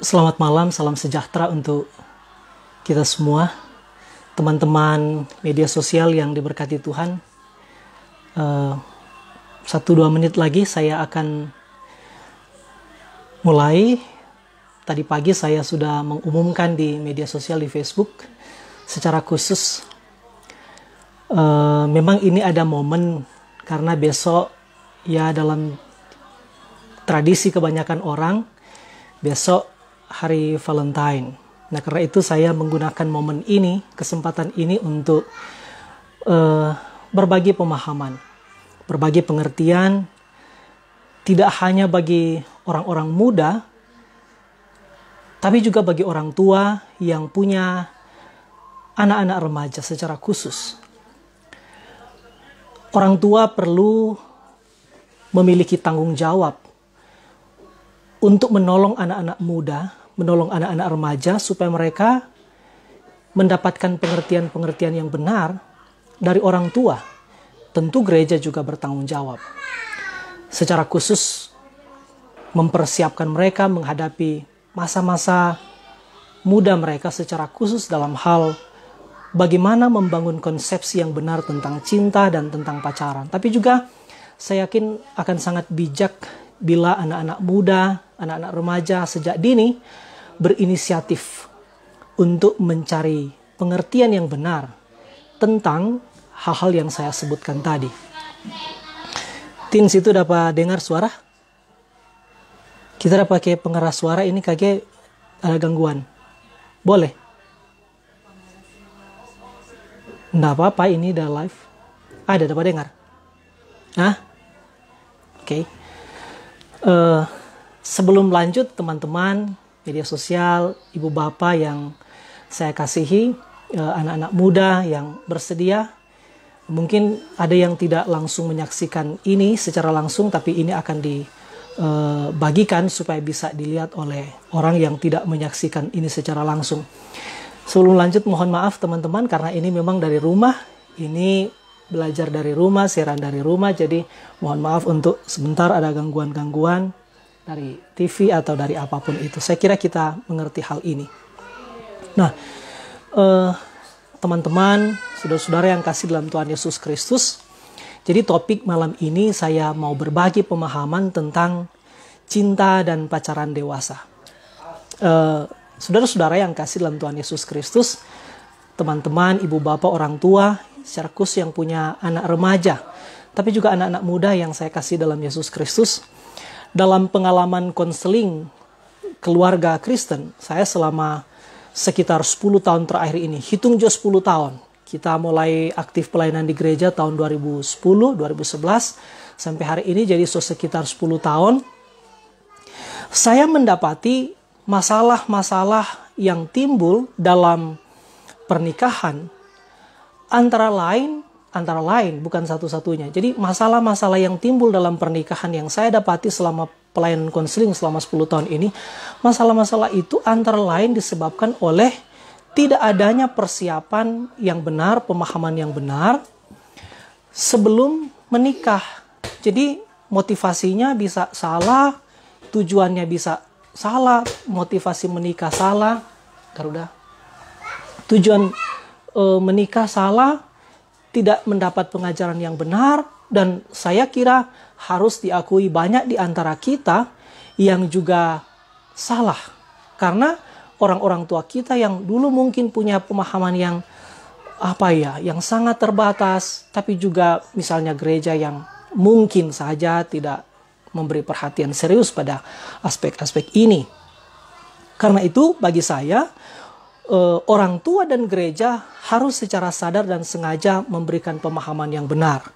Selamat malam, salam sejahtera untuk kita semua, teman-teman media sosial yang diberkati Tuhan. Eh, satu dua menit lagi saya akan mulai. Tadi pagi saya sudah mengumumkan di media sosial di Facebook secara khusus. Eh, memang ini ada momen karena besok ya dalam tradisi kebanyakan orang besok hari Valentine. Nah, karena itu saya menggunakan momen ini, kesempatan ini untuk uh, berbagi pemahaman, berbagi pengertian, tidak hanya bagi orang-orang muda, tapi juga bagi orang tua yang punya anak-anak remaja secara khusus. Orang tua perlu memiliki tanggung jawab untuk menolong anak-anak muda menolong anak-anak remaja supaya mereka mendapatkan pengertian-pengertian yang benar dari orang tua. Tentu gereja juga bertanggung jawab. Secara khusus mempersiapkan mereka menghadapi masa-masa muda mereka secara khusus dalam hal bagaimana membangun konsepsi yang benar tentang cinta dan tentang pacaran. Tapi juga saya yakin akan sangat bijak bila anak-anak muda, anak-anak remaja sejak dini berinisiatif untuk mencari pengertian yang benar tentang hal-hal yang saya sebutkan tadi. Tins itu dapat dengar suara? Kita dapat pakai pengeras suara ini kakek ada gangguan. Boleh? Nggak apa-apa ini udah live. Ada dapat dengar? Hah? Oke. Okay. Uh, eh, sebelum lanjut teman-teman, media sosial, ibu bapak yang saya kasihi, eh, anak-anak muda yang bersedia. Mungkin ada yang tidak langsung menyaksikan ini secara langsung, tapi ini akan dibagikan eh, supaya bisa dilihat oleh orang yang tidak menyaksikan ini secara langsung. Sebelum lanjut, mohon maaf teman-teman, karena ini memang dari rumah, ini belajar dari rumah, siaran dari rumah, jadi mohon maaf untuk sebentar ada gangguan-gangguan dari TV atau dari apapun itu. Saya kira kita mengerti hal ini. Nah, teman eh, teman-teman, saudara-saudara yang kasih dalam Tuhan Yesus Kristus, jadi topik malam ini saya mau berbagi pemahaman tentang cinta dan pacaran dewasa. saudara eh, saudara-saudara yang kasih dalam Tuhan Yesus Kristus, teman-teman, ibu bapak, orang tua, secara yang punya anak remaja, tapi juga anak-anak muda yang saya kasih dalam Yesus Kristus, dalam pengalaman konseling keluarga Kristen, saya selama sekitar 10 tahun terakhir ini, hitung jauh 10 tahun. Kita mulai aktif pelayanan di gereja tahun 2010, 2011 sampai hari ini jadi so sekitar 10 tahun. Saya mendapati masalah-masalah yang timbul dalam pernikahan antara lain antara lain, bukan satu-satunya. Jadi masalah-masalah yang timbul dalam pernikahan yang saya dapati selama pelayanan konseling selama 10 tahun ini, masalah-masalah itu antara lain disebabkan oleh tidak adanya persiapan yang benar, pemahaman yang benar sebelum menikah. Jadi motivasinya bisa salah, tujuannya bisa salah, motivasi menikah salah, Garuda. Tujuan e, menikah salah, tidak mendapat pengajaran yang benar dan saya kira harus diakui banyak di antara kita yang juga salah karena orang-orang tua kita yang dulu mungkin punya pemahaman yang apa ya yang sangat terbatas tapi juga misalnya gereja yang mungkin saja tidak memberi perhatian serius pada aspek-aspek ini. Karena itu bagi saya eh, orang tua dan gereja harus secara sadar dan sengaja memberikan pemahaman yang benar.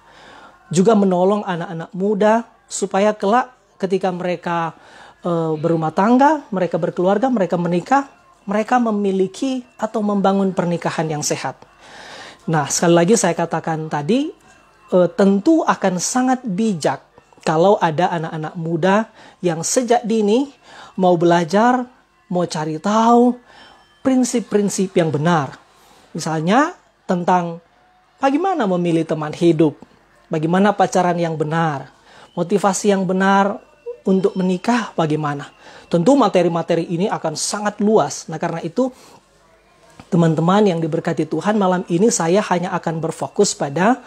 Juga menolong anak-anak muda supaya kelak ketika mereka eh, berumah tangga, mereka berkeluarga, mereka menikah, mereka memiliki atau membangun pernikahan yang sehat. Nah, sekali lagi saya katakan tadi, eh, tentu akan sangat bijak kalau ada anak-anak muda yang sejak dini mau belajar, mau cari tahu, prinsip-prinsip yang benar. Misalnya tentang bagaimana memilih teman hidup, bagaimana pacaran yang benar, motivasi yang benar untuk menikah bagaimana. Tentu materi-materi ini akan sangat luas. Nah, karena itu teman-teman yang diberkati Tuhan malam ini saya hanya akan berfokus pada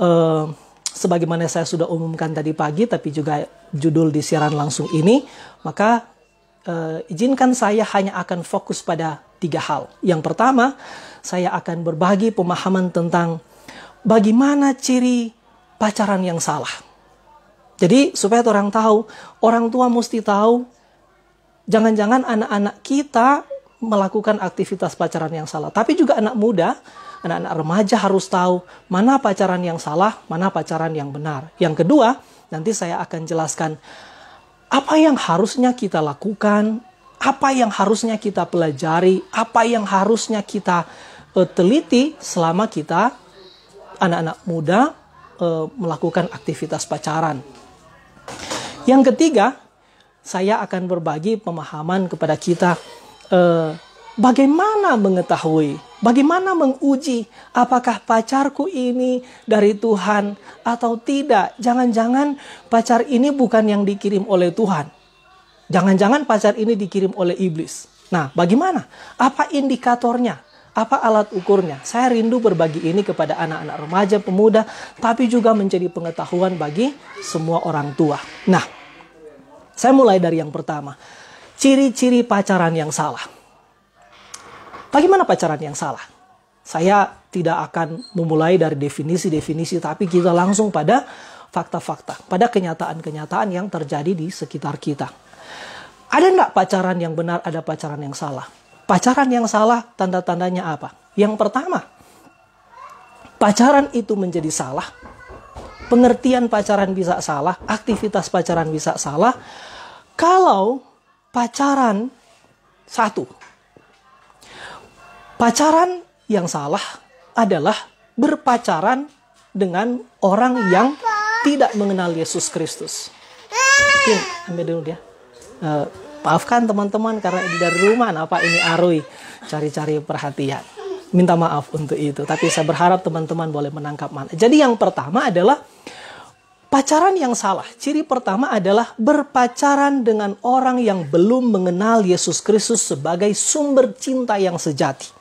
uh, sebagaimana saya sudah umumkan tadi pagi tapi juga judul di siaran langsung ini, maka uh, izinkan saya hanya akan fokus pada tiga hal. Yang pertama, saya akan berbagi pemahaman tentang bagaimana ciri pacaran yang salah. Jadi supaya orang tahu, orang tua mesti tahu jangan-jangan anak-anak kita melakukan aktivitas pacaran yang salah. Tapi juga anak muda, anak-anak remaja harus tahu mana pacaran yang salah, mana pacaran yang benar. Yang kedua, nanti saya akan jelaskan apa yang harusnya kita lakukan, apa yang harusnya kita pelajari, apa yang harusnya kita uh, teliti selama kita anak-anak muda uh, melakukan aktivitas pacaran. Yang ketiga, saya akan berbagi pemahaman kepada kita uh, Bagaimana mengetahui? Bagaimana menguji apakah pacarku ini dari Tuhan atau tidak? Jangan-jangan pacar ini bukan yang dikirim oleh Tuhan. Jangan-jangan pacar ini dikirim oleh iblis. Nah, bagaimana? Apa indikatornya? Apa alat ukurnya? Saya rindu berbagi ini kepada anak-anak remaja, pemuda, tapi juga menjadi pengetahuan bagi semua orang tua. Nah, saya mulai dari yang pertama. Ciri-ciri pacaran yang salah. Bagaimana pacaran yang salah? Saya tidak akan memulai dari definisi-definisi, tapi kita langsung pada fakta-fakta, pada kenyataan-kenyataan yang terjadi di sekitar kita. Ada nggak pacaran yang benar, ada pacaran yang salah? Pacaran yang salah, tanda-tandanya apa? Yang pertama, pacaran itu menjadi salah pengertian pacaran bisa salah, aktivitas pacaran bisa salah. Kalau pacaran satu, Pacaran yang salah adalah berpacaran dengan orang yang tidak mengenal Yesus Kristus. Mungkin ambil dulu dia. Uh, maafkan teman-teman karena dari rumah apa nah, ini Arui cari-cari perhatian. Minta maaf untuk itu, tapi saya berharap teman-teman boleh menangkap mana. Jadi yang pertama adalah pacaran yang salah. Ciri pertama adalah berpacaran dengan orang yang belum mengenal Yesus Kristus sebagai sumber cinta yang sejati.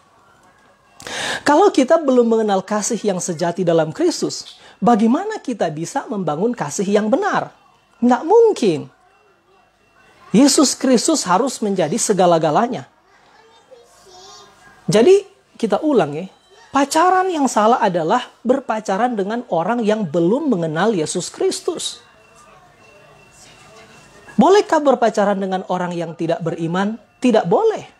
Kalau kita belum mengenal kasih yang sejati dalam Kristus, bagaimana kita bisa membangun kasih yang benar? Tidak mungkin. Yesus Kristus harus menjadi segala-galanya. Jadi kita ulang ya, pacaran yang salah adalah berpacaran dengan orang yang belum mengenal Yesus Kristus. Bolehkah berpacaran dengan orang yang tidak beriman? Tidak boleh.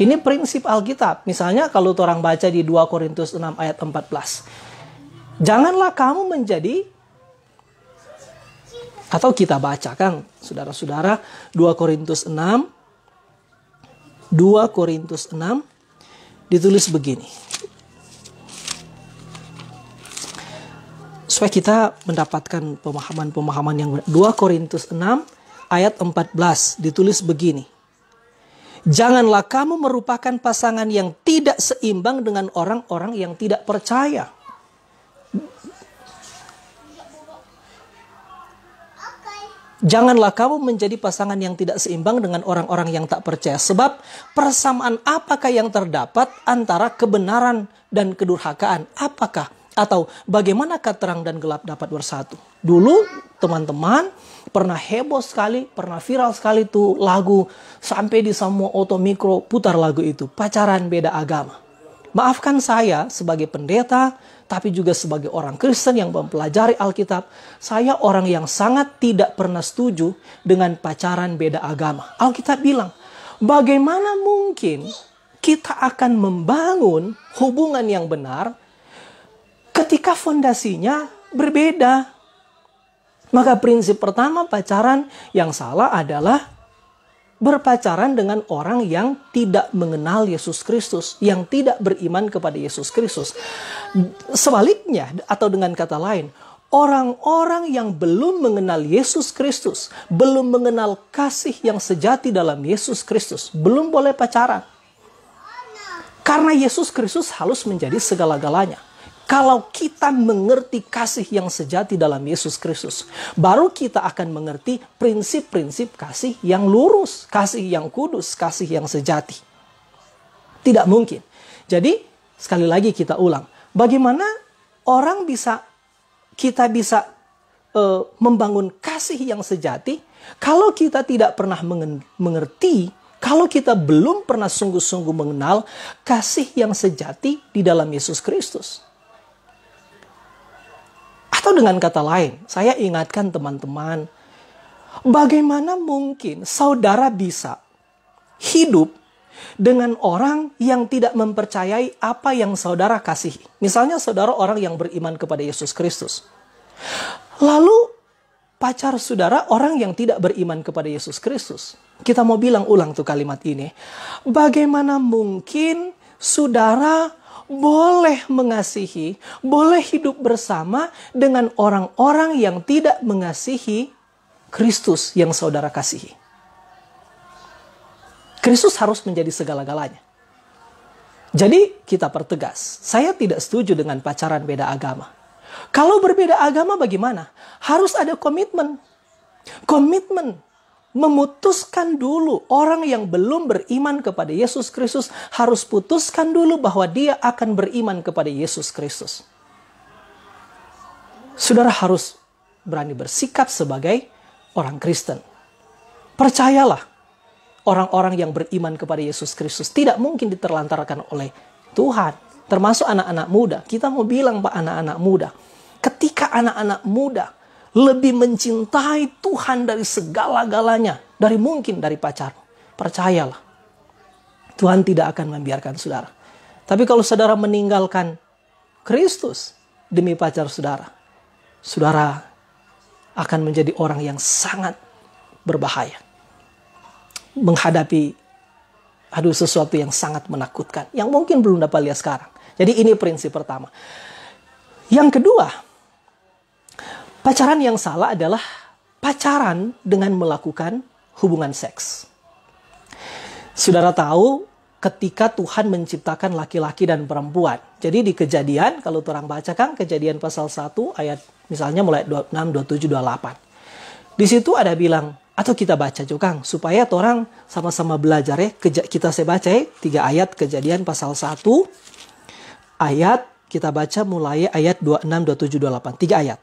Ini prinsip Alkitab. Misalnya kalau orang baca di 2 Korintus 6 ayat 14. Janganlah kamu menjadi atau kita baca kan saudara-saudara 2 Korintus 6 2 Korintus 6 ditulis begini. Supaya kita mendapatkan pemahaman-pemahaman yang 2 Korintus 6 ayat 14 ditulis begini. Janganlah kamu merupakan pasangan yang tidak seimbang dengan orang-orang yang tidak percaya. Janganlah kamu menjadi pasangan yang tidak seimbang dengan orang-orang yang tak percaya. Sebab persamaan apakah yang terdapat antara kebenaran dan kedurhakaan? Apakah atau bagaimanakah terang dan gelap dapat bersatu? Dulu teman-teman pernah heboh sekali, pernah viral sekali tuh lagu sampai di semua auto mikro putar lagu itu, pacaran beda agama. Maafkan saya sebagai pendeta, tapi juga sebagai orang Kristen yang mempelajari Alkitab, saya orang yang sangat tidak pernah setuju dengan pacaran beda agama. Alkitab bilang, bagaimana mungkin kita akan membangun hubungan yang benar ketika fondasinya berbeda maka prinsip pertama pacaran yang salah adalah berpacaran dengan orang yang tidak mengenal Yesus Kristus, yang tidak beriman kepada Yesus Kristus. Sebaliknya atau dengan kata lain, orang-orang yang belum mengenal Yesus Kristus, belum mengenal kasih yang sejati dalam Yesus Kristus, belum boleh pacaran. Karena Yesus Kristus harus menjadi segala-galanya. Kalau kita mengerti kasih yang sejati dalam Yesus Kristus, baru kita akan mengerti prinsip-prinsip kasih yang lurus, kasih yang kudus, kasih yang sejati. Tidak mungkin. Jadi, sekali lagi kita ulang, bagaimana orang bisa kita bisa uh, membangun kasih yang sejati kalau kita tidak pernah mengerti kalau kita belum pernah sungguh-sungguh mengenal kasih yang sejati di dalam Yesus Kristus. Atau dengan kata lain, saya ingatkan teman-teman, bagaimana mungkin saudara bisa hidup dengan orang yang tidak mempercayai apa yang saudara kasih. Misalnya saudara orang yang beriman kepada Yesus Kristus. Lalu pacar saudara orang yang tidak beriman kepada Yesus Kristus. Kita mau bilang ulang tuh kalimat ini. Bagaimana mungkin saudara boleh mengasihi, boleh hidup bersama dengan orang-orang yang tidak mengasihi Kristus yang saudara kasihi. Kristus harus menjadi segala-galanya. Jadi kita pertegas, saya tidak setuju dengan pacaran beda agama. Kalau berbeda agama bagaimana? Harus ada komitmen. Komitmen memutuskan dulu orang yang belum beriman kepada Yesus Kristus harus putuskan dulu bahwa dia akan beriman kepada Yesus Kristus. Saudara harus berani bersikap sebagai orang Kristen. Percayalah, orang-orang yang beriman kepada Yesus Kristus tidak mungkin diterlantarkan oleh Tuhan, termasuk anak-anak muda. Kita mau bilang, Pak, anak-anak muda, ketika anak-anak muda lebih mencintai Tuhan dari segala-galanya, dari mungkin dari pacar. Percayalah, Tuhan tidak akan membiarkan saudara. Tapi kalau saudara meninggalkan Kristus demi pacar saudara, saudara akan menjadi orang yang sangat berbahaya. Menghadapi aduh sesuatu yang sangat menakutkan yang mungkin belum dapat lihat sekarang. Jadi ini prinsip pertama. Yang kedua, Pacaran yang salah adalah pacaran dengan melakukan hubungan seks. Saudara tahu ketika Tuhan menciptakan laki-laki dan perempuan. Jadi di kejadian, kalau orang baca kan kejadian pasal 1 ayat misalnya mulai 26, 27, 28. Di situ ada bilang, atau kita baca juga kan, supaya orang sama-sama belajar ya kita saya baca ya tiga ayat kejadian pasal 1 ayat kita baca mulai ayat 26 27 28 tiga ayat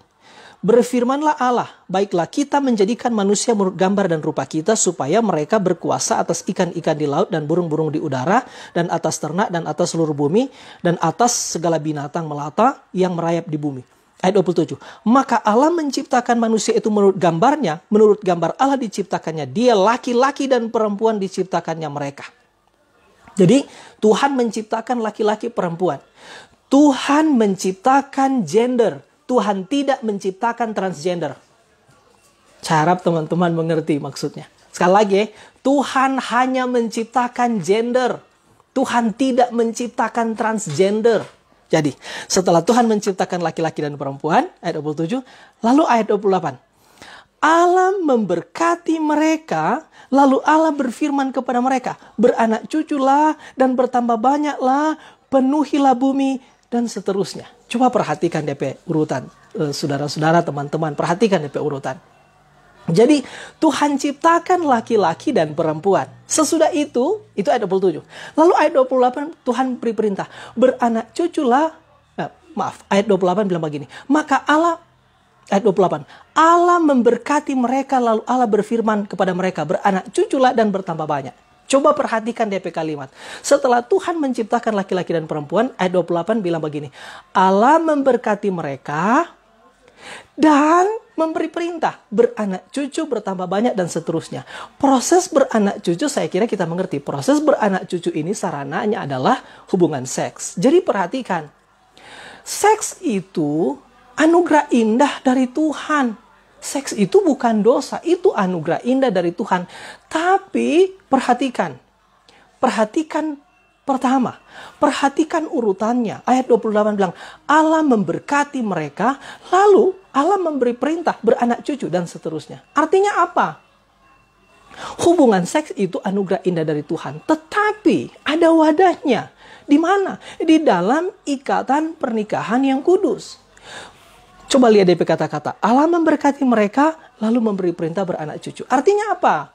Berfirmanlah Allah, baiklah kita menjadikan manusia menurut gambar dan rupa kita supaya mereka berkuasa atas ikan-ikan di laut dan burung-burung di udara dan atas ternak dan atas seluruh bumi dan atas segala binatang melata yang merayap di bumi. Ayat 27. Maka Allah menciptakan manusia itu menurut gambarnya, menurut gambar Allah diciptakannya dia, laki-laki dan perempuan diciptakannya mereka. Jadi Tuhan menciptakan laki-laki perempuan. Tuhan menciptakan gender, Tuhan tidak menciptakan transgender. Cara teman-teman mengerti maksudnya. Sekali lagi, Tuhan hanya menciptakan gender. Tuhan tidak menciptakan transgender. Jadi, setelah Tuhan menciptakan laki-laki dan perempuan, ayat 27, lalu ayat 28. Allah memberkati mereka, lalu Allah berfirman kepada mereka, beranak cuculah dan bertambah banyaklah, penuhilah bumi dan seterusnya. Coba perhatikan DP urutan, e, saudara-saudara, teman-teman, perhatikan DP urutan. Jadi Tuhan ciptakan laki-laki dan perempuan. Sesudah itu, itu ayat 27. Lalu ayat 28 Tuhan beri perintah, beranak cuculah, eh, maaf, ayat 28 bilang begini, maka Allah Ayat 28. Allah memberkati mereka lalu Allah berfirman kepada mereka beranak cuculah dan bertambah banyak. Coba perhatikan DP kalimat. Setelah Tuhan menciptakan laki-laki dan perempuan, ayat 28 bilang begini. Allah memberkati mereka dan memberi perintah beranak cucu bertambah banyak dan seterusnya. Proses beranak cucu saya kira kita mengerti. Proses beranak cucu ini sarananya adalah hubungan seks. Jadi perhatikan. Seks itu anugerah indah dari Tuhan Seks itu bukan dosa, itu anugerah indah dari Tuhan. Tapi perhatikan, perhatikan Pertama, perhatikan urutannya. Ayat 28 bilang, Allah memberkati mereka, lalu Allah memberi perintah beranak cucu dan seterusnya. Artinya apa? Hubungan seks itu anugerah indah dari Tuhan, tetapi ada wadahnya. Di mana? Di dalam ikatan pernikahan yang kudus. Coba lihat DP kata-kata. Allah memberkati mereka lalu memberi perintah beranak cucu. Artinya apa?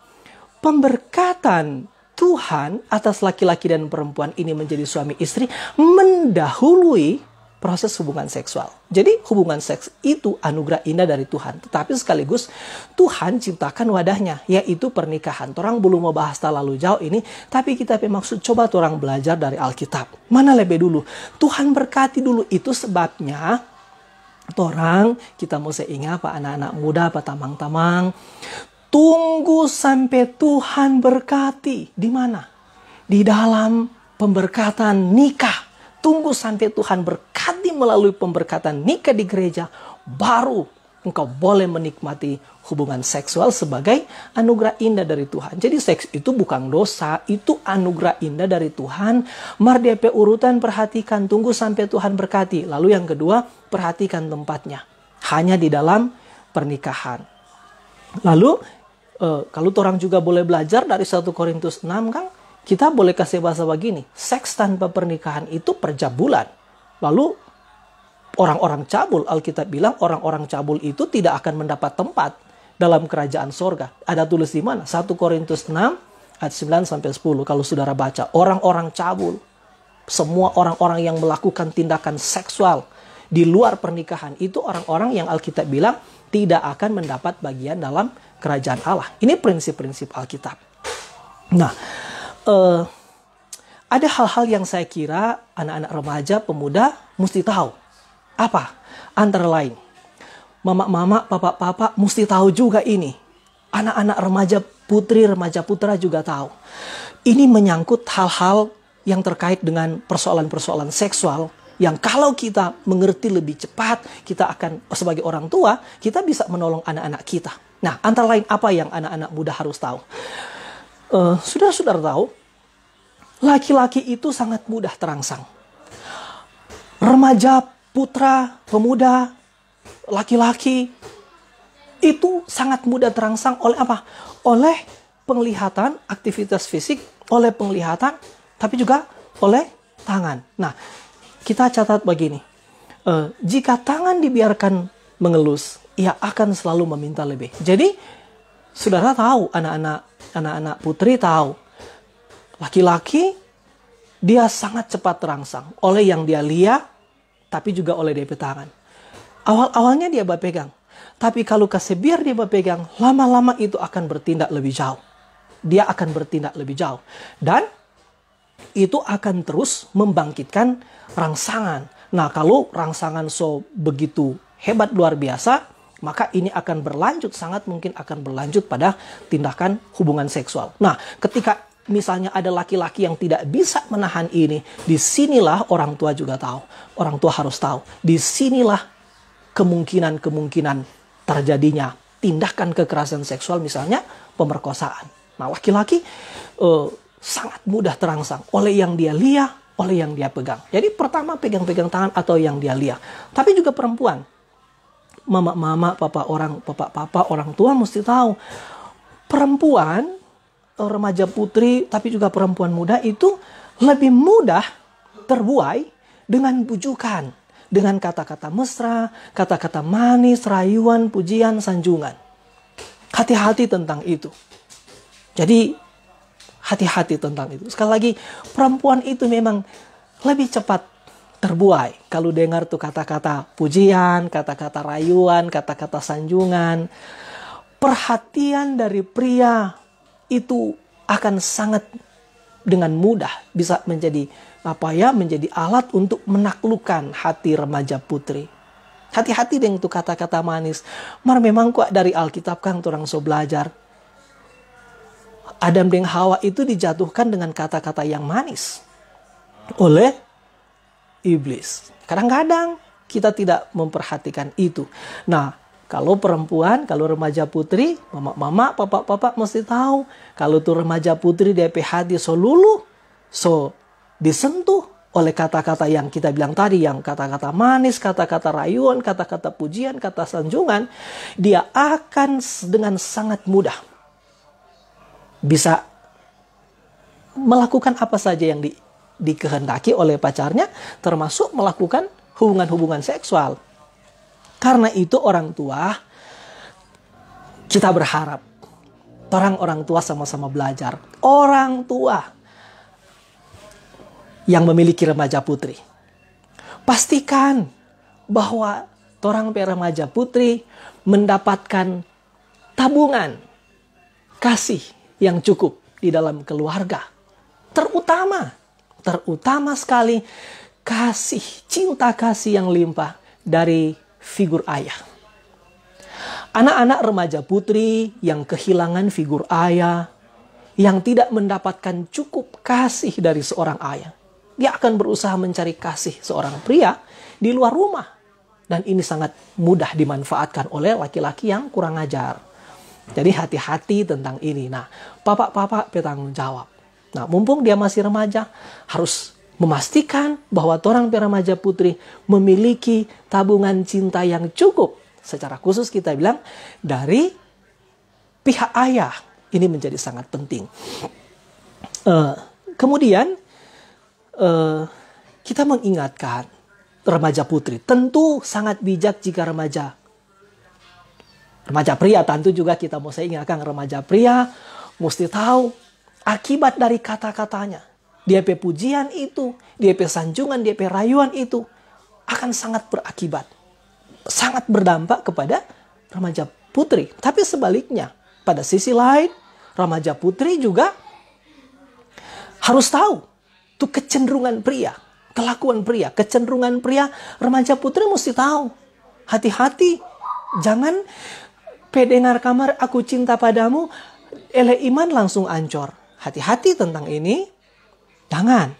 Pemberkatan Tuhan atas laki-laki dan perempuan ini menjadi suami istri mendahului proses hubungan seksual. Jadi hubungan seks itu anugerah indah dari Tuhan. Tetapi sekaligus Tuhan ciptakan wadahnya, yaitu pernikahan. Orang belum membahas tak lalu jauh ini, tapi kita maksud coba orang belajar dari Alkitab. Mana lebih dulu? Tuhan berkati dulu itu sebabnya Torang kita mesti ingat apa anak-anak muda, apa tamang-tamang. Tunggu sampai Tuhan berkati. Di mana? Di dalam pemberkatan nikah. Tunggu sampai Tuhan berkati melalui pemberkatan nikah di gereja. Baru engkau boleh menikmati hubungan seksual sebagai anugerah indah dari Tuhan. Jadi seks itu bukan dosa, itu anugerah indah dari Tuhan. DP urutan perhatikan, tunggu sampai Tuhan berkati. Lalu yang kedua, perhatikan tempatnya. Hanya di dalam pernikahan. Lalu e, kalau orang juga boleh belajar dari 1 Korintus 6 Kang, kita boleh kasih bahasa begini, seks tanpa pernikahan itu perjabulan. Lalu orang-orang cabul, Alkitab bilang orang-orang cabul itu tidak akan mendapat tempat dalam kerajaan sorga. Ada tulis di mana? 1 Korintus 6 ayat 9 sampai 10 kalau saudara baca. Orang-orang cabul, semua orang-orang yang melakukan tindakan seksual di luar pernikahan itu orang-orang yang Alkitab bilang tidak akan mendapat bagian dalam kerajaan Allah. Ini prinsip-prinsip Alkitab. Nah, eh, ada hal-hal yang saya kira anak-anak remaja, pemuda mesti tahu apa? Antara lain, mama-mama, papa-papa mesti tahu juga ini. Anak-anak remaja putri, remaja putra juga tahu. Ini menyangkut hal-hal yang terkait dengan persoalan-persoalan seksual yang kalau kita mengerti lebih cepat, kita akan sebagai orang tua, kita bisa menolong anak-anak kita. Nah, antara lain apa yang anak-anak muda harus tahu? Uh, eh, sudah sudah tahu, laki-laki itu sangat mudah terangsang. Remaja putra, pemuda, laki-laki itu sangat mudah terangsang oleh apa? Oleh penglihatan, aktivitas fisik, oleh penglihatan, tapi juga oleh tangan. Nah, kita catat begini. E, jika tangan dibiarkan mengelus, ia akan selalu meminta lebih. Jadi, saudara tahu, anak-anak anak-anak putri tahu, laki-laki dia sangat cepat terangsang oleh yang dia lihat, tapi juga oleh dia tangan. Awal-awalnya dia berpegang, tapi kalau kasih biar dia berpegang, lama-lama itu akan bertindak lebih jauh. Dia akan bertindak lebih jauh. Dan itu akan terus membangkitkan rangsangan. Nah kalau rangsangan so begitu hebat luar biasa, maka ini akan berlanjut, sangat mungkin akan berlanjut pada tindakan hubungan seksual. Nah ketika misalnya ada laki-laki yang tidak bisa menahan ini, disinilah orang tua juga tahu. Orang tua harus tahu. Disinilah kemungkinan-kemungkinan terjadinya tindakan kekerasan seksual misalnya pemerkosaan. Nah laki-laki uh, sangat mudah terangsang oleh yang dia lihat, oleh yang dia pegang. Jadi pertama pegang-pegang tangan atau yang dia lihat. Tapi juga perempuan. Mama-mama, papa orang, papa-papa, orang tua mesti tahu. Perempuan remaja putri tapi juga perempuan muda itu lebih mudah terbuai dengan bujukan, dengan kata-kata mesra, kata-kata manis, rayuan, pujian, sanjungan. Hati-hati tentang itu. Jadi hati-hati tentang itu. Sekali lagi, perempuan itu memang lebih cepat terbuai kalau dengar tuh kata-kata pujian, kata-kata rayuan, kata-kata sanjungan. Perhatian dari pria itu akan sangat dengan mudah bisa menjadi apa ya menjadi alat untuk menaklukkan hati remaja putri. Hati-hati dengan itu kata-kata manis. Mar memang kok dari Alkitab kan orang so belajar. Adam dan Hawa itu dijatuhkan dengan kata-kata yang manis oleh iblis. Kadang-kadang kita tidak memperhatikan itu. Nah, kalau perempuan, kalau remaja putri, mama-mama, papa-papa mesti tahu. Kalau tuh remaja putri dia PHD so lulu, so disentuh oleh kata-kata yang kita bilang tadi, yang kata-kata manis, kata-kata rayuan, kata-kata pujian, kata sanjungan, dia akan dengan sangat mudah bisa melakukan apa saja yang di, dikehendaki oleh pacarnya, termasuk melakukan hubungan-hubungan seksual. Karena itu orang tua kita berharap orang-orang tua sama-sama belajar. Orang tua yang memiliki remaja putri. Pastikan bahwa orang remaja putri mendapatkan tabungan kasih yang cukup di dalam keluarga. Terutama, terutama sekali kasih, cinta kasih yang limpah dari figur ayah. Anak-anak remaja putri yang kehilangan figur ayah, yang tidak mendapatkan cukup kasih dari seorang ayah, dia akan berusaha mencari kasih seorang pria di luar rumah. Dan ini sangat mudah dimanfaatkan oleh laki-laki yang kurang ajar. Jadi hati-hati tentang ini. Nah, bapak-bapak bertanggung jawab. Nah, mumpung dia masih remaja, harus memastikan bahwa orang remaja putri memiliki tabungan cinta yang cukup. Secara khusus kita bilang dari pihak ayah ini menjadi sangat penting. Uh, kemudian uh, kita mengingatkan remaja putri tentu sangat bijak jika remaja remaja pria tentu juga kita mau saya ingatkan remaja pria mesti tahu akibat dari kata-katanya dia pujian itu, dia sanjungan, dia rayuan itu akan sangat berakibat, sangat berdampak kepada remaja putri. Tapi sebaliknya, pada sisi lain, remaja putri juga harus tahu tuh kecenderungan pria, kelakuan pria, kecenderungan pria, remaja putri mesti tahu. Hati-hati, jangan pedengar kamar aku cinta padamu, ele iman langsung ancor. Hati-hati tentang ini, Jangan.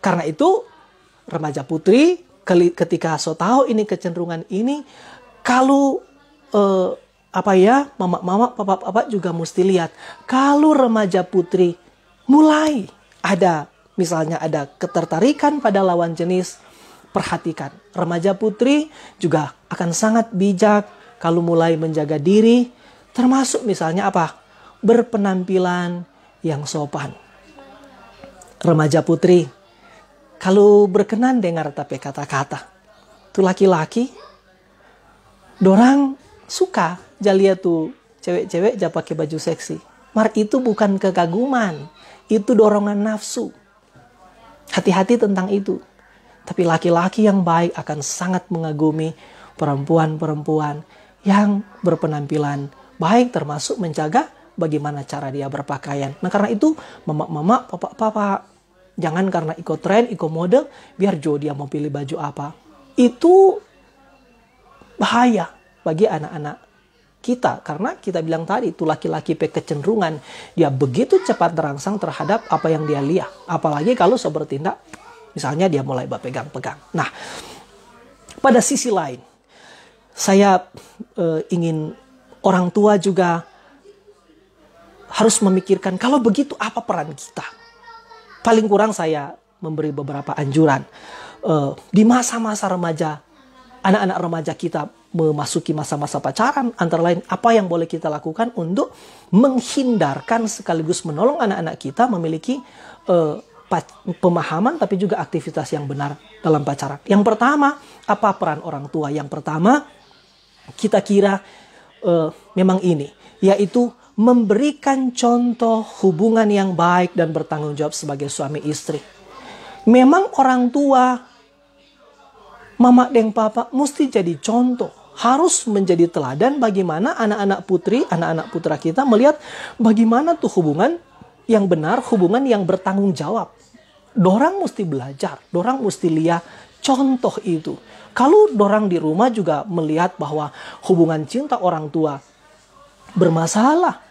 Karena itu remaja putri ketika so tahu ini kecenderungan ini kalau eh, apa ya mama-mama papa-papa juga mesti lihat kalau remaja putri mulai ada misalnya ada ketertarikan pada lawan jenis perhatikan remaja putri juga akan sangat bijak kalau mulai menjaga diri termasuk misalnya apa berpenampilan yang sopan Remaja putri, kalau berkenan dengar tapi kata-kata. Tu laki-laki, dorang suka jalia tu cewek-cewek ja pakai baju seksi. Mar itu bukan kekaguman, itu dorongan nafsu. Hati-hati tentang itu. Tapi laki-laki yang baik akan sangat mengagumi perempuan-perempuan yang berpenampilan baik termasuk menjaga bagaimana cara dia berpakaian. Nah karena itu, mamak-mamak, papa papak Jangan karena ikut tren, ikut mode, biar Joe dia mau pilih baju apa. Itu bahaya bagi anak-anak kita karena kita bilang tadi itu laki-laki kecenderungan dia begitu cepat terangsang terhadap apa yang dia lihat apalagi kalau tindak, misalnya dia mulai berpegang-pegang nah pada sisi lain saya eh, ingin orang tua juga harus memikirkan kalau begitu apa peran kita paling kurang saya memberi beberapa anjuran uh, di masa-masa remaja anak-anak remaja kita memasuki masa-masa pacaran antara lain apa yang boleh kita lakukan untuk menghindarkan sekaligus menolong anak-anak kita memiliki uh, pemahaman tapi juga aktivitas yang benar dalam pacaran. Yang pertama, apa peran orang tua? Yang pertama, kita kira uh, memang ini, yaitu memberikan contoh hubungan yang baik dan bertanggung jawab sebagai suami istri. Memang orang tua, mama dan papa mesti jadi contoh. Harus menjadi teladan bagaimana anak-anak putri, anak-anak putra kita melihat bagaimana tuh hubungan yang benar, hubungan yang bertanggung jawab. Dorang mesti belajar, dorang mesti lihat contoh itu. Kalau dorang di rumah juga melihat bahwa hubungan cinta orang tua bermasalah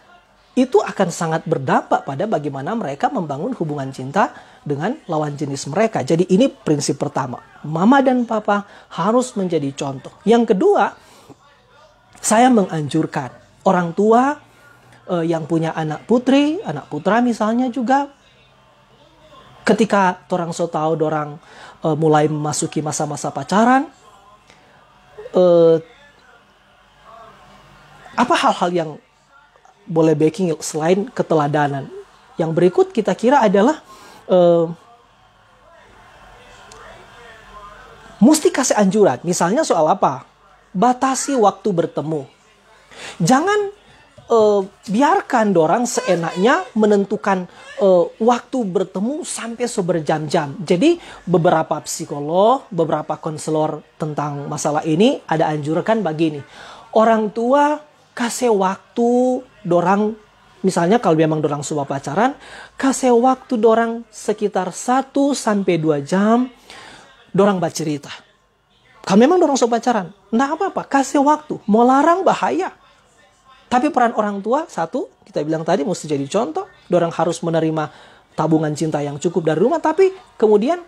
itu akan sangat berdampak pada bagaimana mereka membangun hubungan cinta dengan lawan jenis mereka. Jadi ini prinsip pertama. Mama dan papa harus menjadi contoh. Yang kedua, saya menganjurkan orang tua eh, yang punya anak putri, anak putra misalnya juga ketika orang so tahu orang eh, mulai memasuki masa-masa pacaran eh, apa hal-hal yang boleh backing selain keteladanan. Yang berikut kita kira adalah uh, mesti kasih anjuran. Misalnya soal apa? Batasi waktu bertemu. Jangan uh, biarkan orang seenaknya menentukan uh, waktu bertemu sampai seberjam-jam. Jadi beberapa psikolog, beberapa konselor tentang masalah ini ada anjurkan begini. Orang tua kasih waktu dorang misalnya kalau memang dorang suap pacaran kasih waktu dorang sekitar 1 sampai 2 jam dorang bercerita. Kalau memang dorang suap pacaran, nah apa-apa, kasih waktu. Mau larang bahaya. Tapi peran orang tua, satu, kita bilang tadi mesti jadi contoh. Dorang harus menerima tabungan cinta yang cukup dari rumah. Tapi kemudian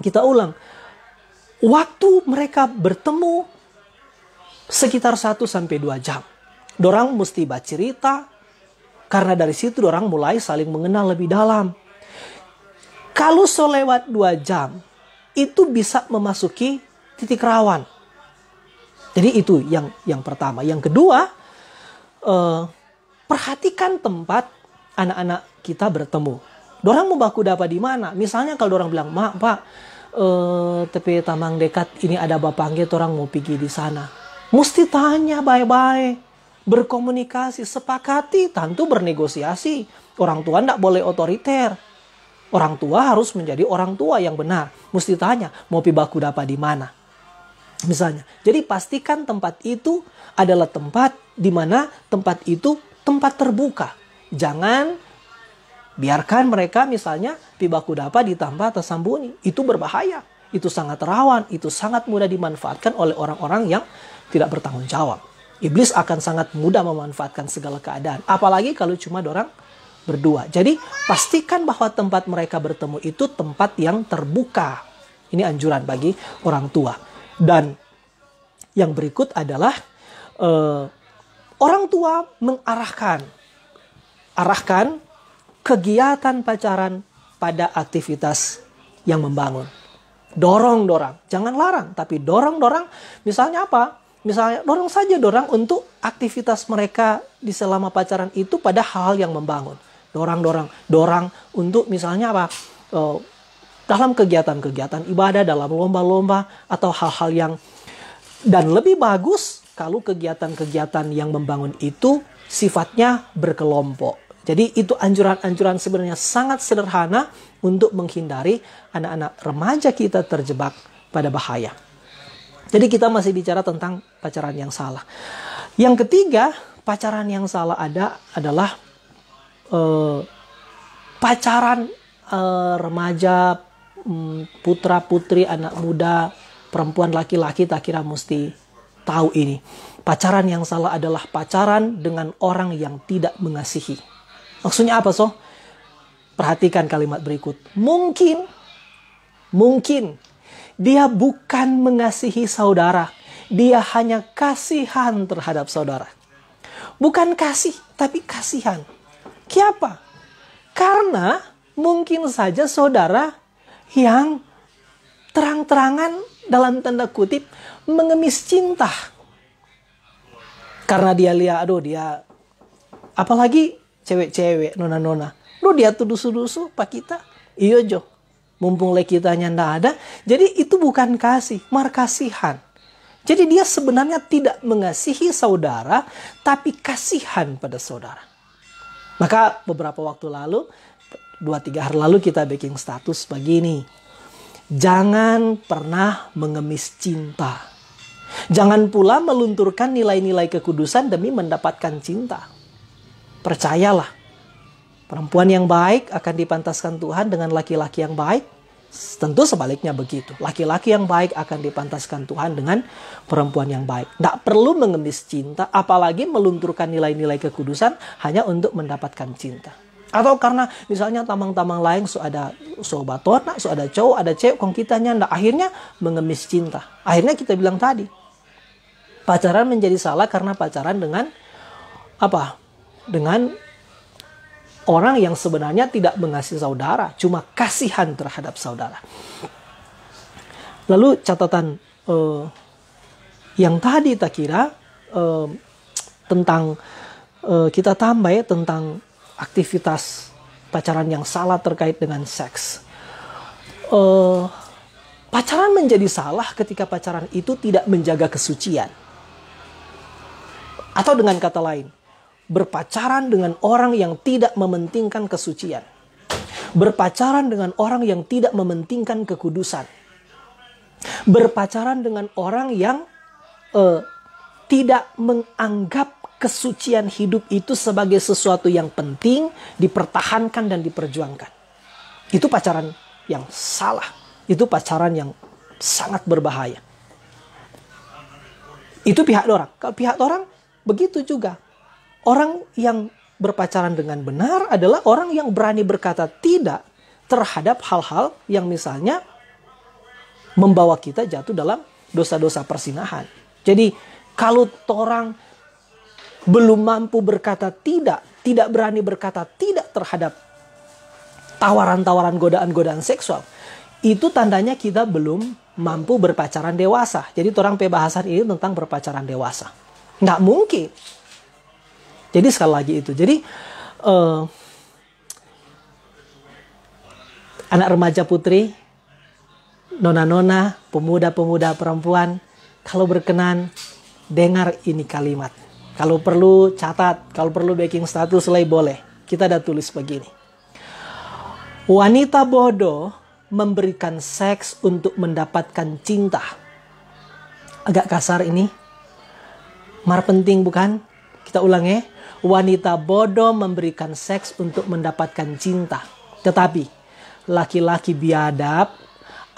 kita ulang. Waktu mereka bertemu sekitar 1 sampai 2 jam dorang mesti baca cerita karena dari situ dorang mulai saling mengenal lebih dalam. Kalau selewat dua jam itu bisa memasuki titik rawan. Jadi itu yang yang pertama. Yang kedua, eh, perhatikan tempat anak-anak kita bertemu. Dorang mau baku dapat di mana? Misalnya kalau dorang bilang, "Mak, Pak, eh, tapi tamang dekat ini ada bapaknya orang mau pergi di sana." Mesti tanya baik-baik berkomunikasi, sepakati, tentu bernegosiasi. Orang tua tidak boleh otoriter. Orang tua harus menjadi orang tua yang benar. Mesti tanya, mau pibaku dapat di mana? Misalnya, jadi pastikan tempat itu adalah tempat di mana tempat itu tempat terbuka. Jangan biarkan mereka misalnya pibaku dapat ditambah tempat Itu berbahaya. Itu sangat rawan, itu sangat mudah dimanfaatkan oleh orang-orang yang tidak bertanggung jawab. Iblis akan sangat mudah memanfaatkan segala keadaan. Apalagi kalau cuma orang berdua. Jadi pastikan bahwa tempat mereka bertemu itu tempat yang terbuka. Ini anjuran bagi orang tua. Dan yang berikut adalah eh, orang tua mengarahkan, arahkan kegiatan pacaran pada aktivitas yang membangun. dorong dorang, jangan larang, tapi dorong dorang. Misalnya apa? misalnya dorong saja dorang untuk aktivitas mereka di selama pacaran itu pada hal yang membangun dorang dorang dorang untuk misalnya apa oh, dalam kegiatan-kegiatan ibadah dalam lomba-lomba atau hal-hal yang dan lebih bagus kalau kegiatan-kegiatan yang membangun itu sifatnya berkelompok. Jadi itu anjuran-anjuran sebenarnya sangat sederhana untuk menghindari anak-anak remaja kita terjebak pada bahaya. Jadi kita masih bicara tentang pacaran yang salah. Yang ketiga, pacaran yang salah ada adalah eh, pacaran eh, remaja, mm, putra putri, anak muda, perempuan laki-laki tak kira mesti tahu ini. Pacaran yang salah adalah pacaran dengan orang yang tidak mengasihi. Maksudnya apa so? Perhatikan kalimat berikut. Mungkin, mungkin dia bukan mengasihi saudara, dia hanya kasihan terhadap saudara. Bukan kasih, tapi kasihan. Kenapa? Karena mungkin saja saudara yang terang-terangan dalam tanda kutip mengemis cinta. Karena dia lihat, aduh dia apalagi cewek-cewek nona-nona. Lu dia tuh dusu-dusu pak kita. iyo Jo. Mumpung lekitanya tidak ada. Jadi itu bukan kasih, markasihan. Jadi dia sebenarnya tidak mengasihi saudara, tapi kasihan pada saudara. Maka beberapa waktu lalu, dua tiga hari lalu kita bikin status begini. Jangan pernah mengemis cinta. Jangan pula melunturkan nilai-nilai kekudusan demi mendapatkan cinta. Percayalah, Perempuan yang baik akan dipantaskan Tuhan dengan laki-laki yang baik. Tentu sebaliknya begitu. Laki-laki yang baik akan dipantaskan Tuhan dengan perempuan yang baik. Tidak perlu mengemis cinta, apalagi melunturkan nilai-nilai kekudusan hanya untuk mendapatkan cinta. Atau karena misalnya tamang-tamang lain so ada sobat warna, so ada cowok, ada cewek, kong kita nyanda, akhirnya mengemis cinta. Akhirnya kita bilang tadi, pacaran menjadi salah karena pacaran dengan apa? Dengan orang yang sebenarnya tidak mengasihi saudara, cuma kasihan terhadap saudara. Lalu catatan eh, yang tadi tak kira eh, tentang eh, kita tambah ya tentang aktivitas pacaran yang salah terkait dengan seks. Uh, pacaran menjadi salah ketika pacaran itu tidak menjaga kesucian. Atau dengan kata lain, berpacaran dengan orang yang tidak mementingkan kesucian. Berpacaran dengan orang yang tidak mementingkan kekudusan. Berpacaran dengan orang yang uh, tidak menganggap kesucian hidup itu sebagai sesuatu yang penting, dipertahankan dan diperjuangkan. Itu pacaran yang salah. Itu pacaran yang sangat berbahaya. Itu pihak orang. Kalau pihak orang begitu juga Orang yang berpacaran dengan benar adalah orang yang berani berkata tidak terhadap hal-hal yang misalnya membawa kita jatuh dalam dosa-dosa persinahan. Jadi kalau orang belum mampu berkata tidak, tidak berani berkata tidak terhadap tawaran-tawaran godaan-godaan seksual, itu tandanya kita belum mampu berpacaran dewasa. Jadi orang pembahasan ini tentang berpacaran dewasa. Nggak mungkin jadi sekali lagi itu. Jadi uh, anak remaja putri, nona-nona, pemuda-pemuda perempuan, kalau berkenan dengar ini kalimat. Kalau perlu catat, kalau perlu baking status lay boleh. Kita ada tulis begini. Wanita bodoh memberikan seks untuk mendapatkan cinta. Agak kasar ini. Mar penting bukan? Kita ulangi. ya Wanita bodoh memberikan seks untuk mendapatkan cinta. Tetapi laki-laki biadab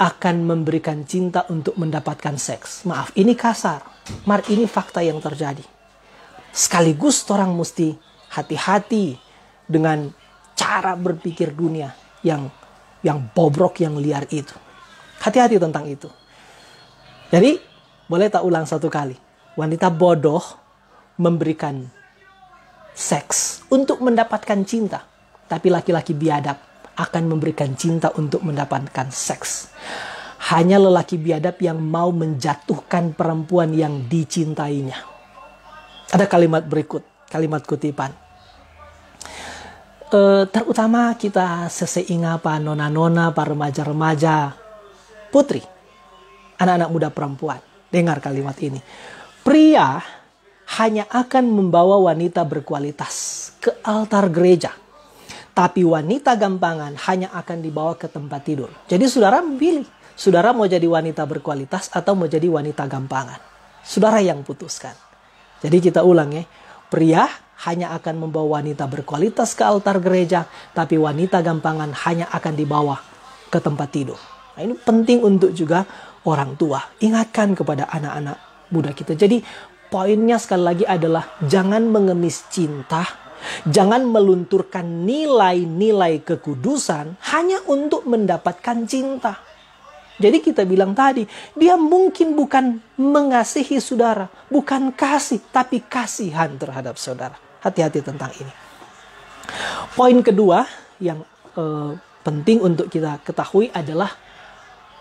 akan memberikan cinta untuk mendapatkan seks. Maaf, ini kasar. Mar, ini fakta yang terjadi. Sekaligus orang mesti hati-hati dengan cara berpikir dunia yang yang bobrok, yang liar itu. Hati-hati tentang itu. Jadi, boleh tak ulang satu kali? Wanita bodoh memberikan seks untuk mendapatkan cinta. Tapi laki-laki biadab akan memberikan cinta untuk mendapatkan seks. Hanya lelaki biadab yang mau menjatuhkan perempuan yang dicintainya. Ada kalimat berikut, kalimat kutipan. E, terutama kita seseinga apa nona-nona, para remaja-remaja, putri, anak-anak muda perempuan. Dengar kalimat ini. Pria hanya akan membawa wanita berkualitas ke altar gereja. Tapi wanita gampangan hanya akan dibawa ke tempat tidur. Jadi saudara pilih, saudara mau jadi wanita berkualitas atau mau jadi wanita gampangan. Saudara yang putuskan. Jadi kita ulang ya, pria hanya akan membawa wanita berkualitas ke altar gereja, tapi wanita gampangan hanya akan dibawa ke tempat tidur. Nah, ini penting untuk juga orang tua. Ingatkan kepada anak-anak muda kita. Jadi poinnya sekali lagi adalah jangan mengemis cinta, jangan melunturkan nilai-nilai kekudusan hanya untuk mendapatkan cinta. Jadi kita bilang tadi, dia mungkin bukan mengasihi saudara, bukan kasih, tapi kasihan terhadap saudara. Hati-hati tentang ini. Poin kedua yang eh, penting untuk kita ketahui adalah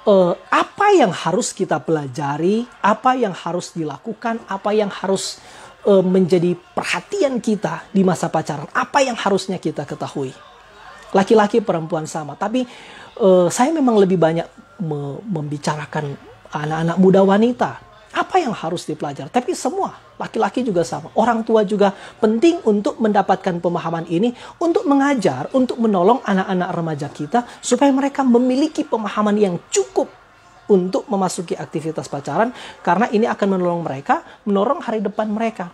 uh, apa yang harus kita pelajari, apa yang harus dilakukan, apa yang harus uh, menjadi perhatian kita di masa pacaran, apa yang harusnya kita ketahui. Laki-laki perempuan sama, tapi uh, saya memang lebih banyak me membicarakan anak-anak muda wanita apa yang harus dipelajari? Tapi semua, laki-laki juga sama. Orang tua juga penting untuk mendapatkan pemahaman ini, untuk mengajar, untuk menolong anak-anak remaja kita, supaya mereka memiliki pemahaman yang cukup untuk memasuki aktivitas pacaran, karena ini akan menolong mereka, menolong hari depan mereka.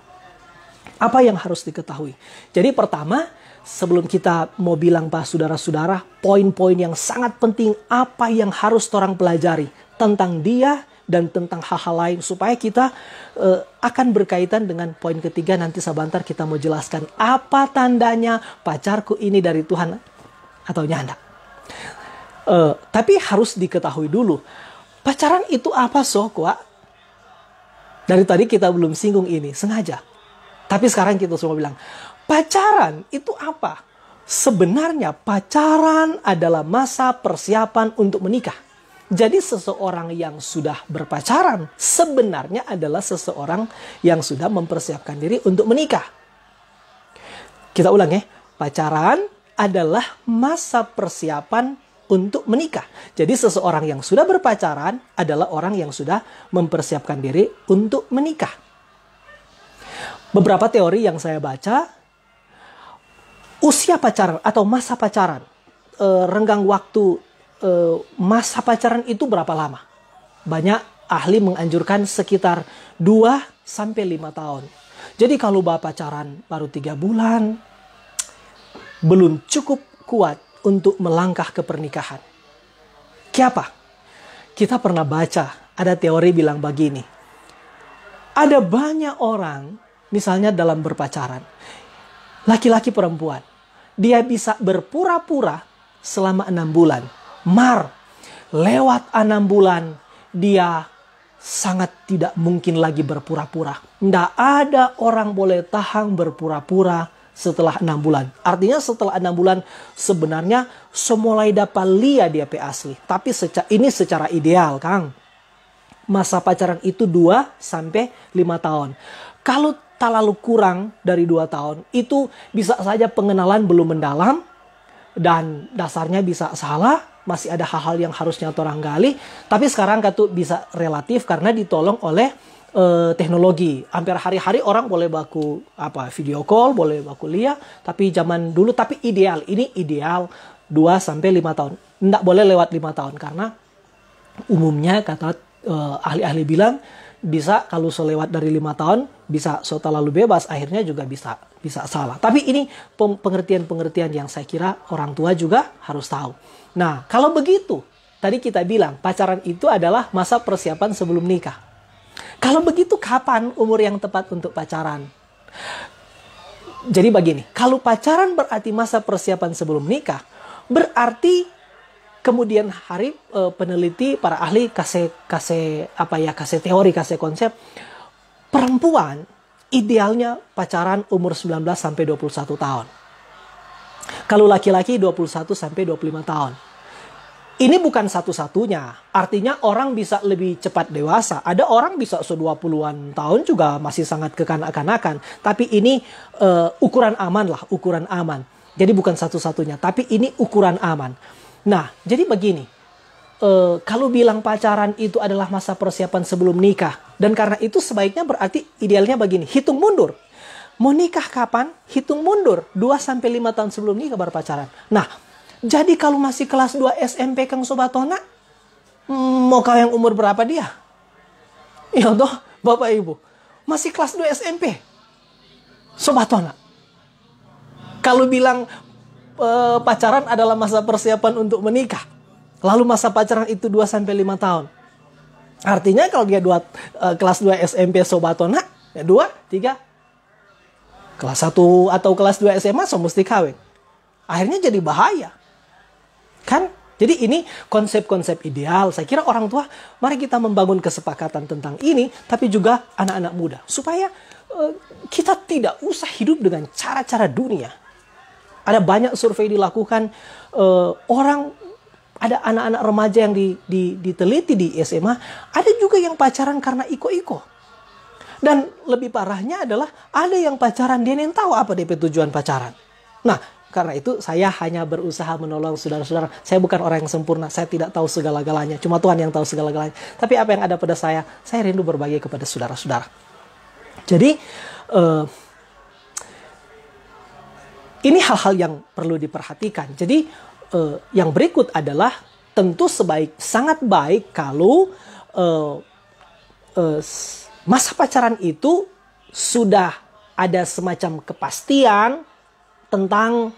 Apa yang harus diketahui? Jadi pertama, sebelum kita mau bilang pak saudara-saudara, poin-poin yang sangat penting apa yang harus orang pelajari tentang dia, dan tentang hal-hal lain supaya kita uh, akan berkaitan dengan poin ketiga nanti sabantar kita mau jelaskan apa tandanya pacarku ini dari Tuhan atau nyanda. Uh, eh, tapi harus diketahui dulu pacaran itu apa sokwa? Dari tadi kita belum singgung ini sengaja. Tapi sekarang kita semua bilang pacaran itu apa? Sebenarnya pacaran adalah masa persiapan untuk menikah. Jadi seseorang yang sudah berpacaran sebenarnya adalah seseorang yang sudah mempersiapkan diri untuk menikah. Kita ulang ya, pacaran adalah masa persiapan untuk menikah. Jadi seseorang yang sudah berpacaran adalah orang yang sudah mempersiapkan diri untuk menikah. Beberapa teori yang saya baca, usia pacaran atau masa pacaran, eh, renggang waktu Eh, masa pacaran itu berapa lama? Banyak ahli menganjurkan sekitar 2 sampai 5 tahun. Jadi kalau bapak pacaran baru 3 bulan belum cukup kuat untuk melangkah ke pernikahan. siapa Kita pernah baca ada teori bilang begini. Ada banyak orang misalnya dalam berpacaran. Laki-laki perempuan, dia bisa berpura-pura selama enam bulan Mar, lewat enam bulan dia sangat tidak mungkin lagi berpura-pura. Tidak ada orang boleh tahan berpura-pura setelah enam bulan. Artinya setelah enam bulan sebenarnya semulai dapat lihat dia pe asli. Tapi seca ini secara ideal Kang. Masa pacaran itu 2 sampai 5 tahun. Kalau terlalu kurang dari 2 tahun itu bisa saja pengenalan belum mendalam dan dasarnya bisa salah masih ada hal-hal yang harusnya orang gali tapi sekarang katu bisa relatif karena ditolong oleh uh, teknologi hampir hari-hari orang boleh baku apa video call boleh baku lihat tapi zaman dulu tapi ideal ini ideal 2 sampai 5 tahun tidak boleh lewat 5 tahun karena umumnya kata eh, ahli-ahli uh, bilang bisa kalau selewat dari lima tahun bisa so terlalu bebas akhirnya juga bisa bisa salah tapi ini pengertian-pengertian yang saya kira orang tua juga harus tahu Nah, kalau begitu, tadi kita bilang pacaran itu adalah masa persiapan sebelum nikah. Kalau begitu, kapan umur yang tepat untuk pacaran? Jadi begini, kalau pacaran berarti masa persiapan sebelum nikah, berarti kemudian hari e, peneliti para ahli kasih kasih apa ya kasih teori kasih konsep perempuan idealnya pacaran umur 19 sampai 21 tahun. Kalau laki-laki 21 sampai 25 tahun. Ini bukan satu-satunya. Artinya orang bisa lebih cepat dewasa. Ada orang bisa se-20-an tahun juga masih sangat kekanak-kanakan. Tapi ini uh, ukuran aman lah, ukuran aman. Jadi bukan satu-satunya, tapi ini ukuran aman. Nah, jadi begini. Uh, kalau bilang pacaran itu adalah masa persiapan sebelum nikah. Dan karena itu sebaiknya berarti idealnya begini. Hitung mundur mau nikah kapan? Hitung mundur 2 sampai 5 tahun sebelum nikah baru pacaran. Nah, jadi kalau masih kelas 2 SMP Kang Sobatona, mm, mau kau yang umur berapa dia? Ya toh, Bapak Ibu. Masih kelas 2 SMP. Sobatona. Kalau bilang eh, pacaran adalah masa persiapan untuk menikah. Lalu masa pacaran itu 2 sampai 5 tahun. Artinya kalau dia dua, eh, kelas 2 SMP Sobatona, ya 2, 3, kelas 1 atau kelas 2 SMA so mesti kawin. Akhirnya jadi bahaya. Kan? Jadi ini konsep-konsep ideal. Saya kira orang tua, mari kita membangun kesepakatan tentang ini, tapi juga anak-anak muda. Supaya uh, kita tidak usah hidup dengan cara-cara dunia. Ada banyak survei dilakukan, uh, orang, ada anak-anak remaja yang di, di, diteliti di SMA, ada juga yang pacaran karena iko-iko dan lebih parahnya adalah ada yang pacaran dia yang tahu apa DP tujuan pacaran. Nah, karena itu saya hanya berusaha menolong saudara-saudara. Saya bukan orang yang sempurna, saya tidak tahu segala-galanya. Cuma Tuhan yang tahu segala-galanya. Tapi apa yang ada pada saya, saya rindu berbagi kepada saudara-saudara. Jadi uh, ini hal-hal yang perlu diperhatikan. Jadi uh, yang berikut adalah tentu sebaik sangat baik kalau uh, uh, masa pacaran itu sudah ada semacam kepastian tentang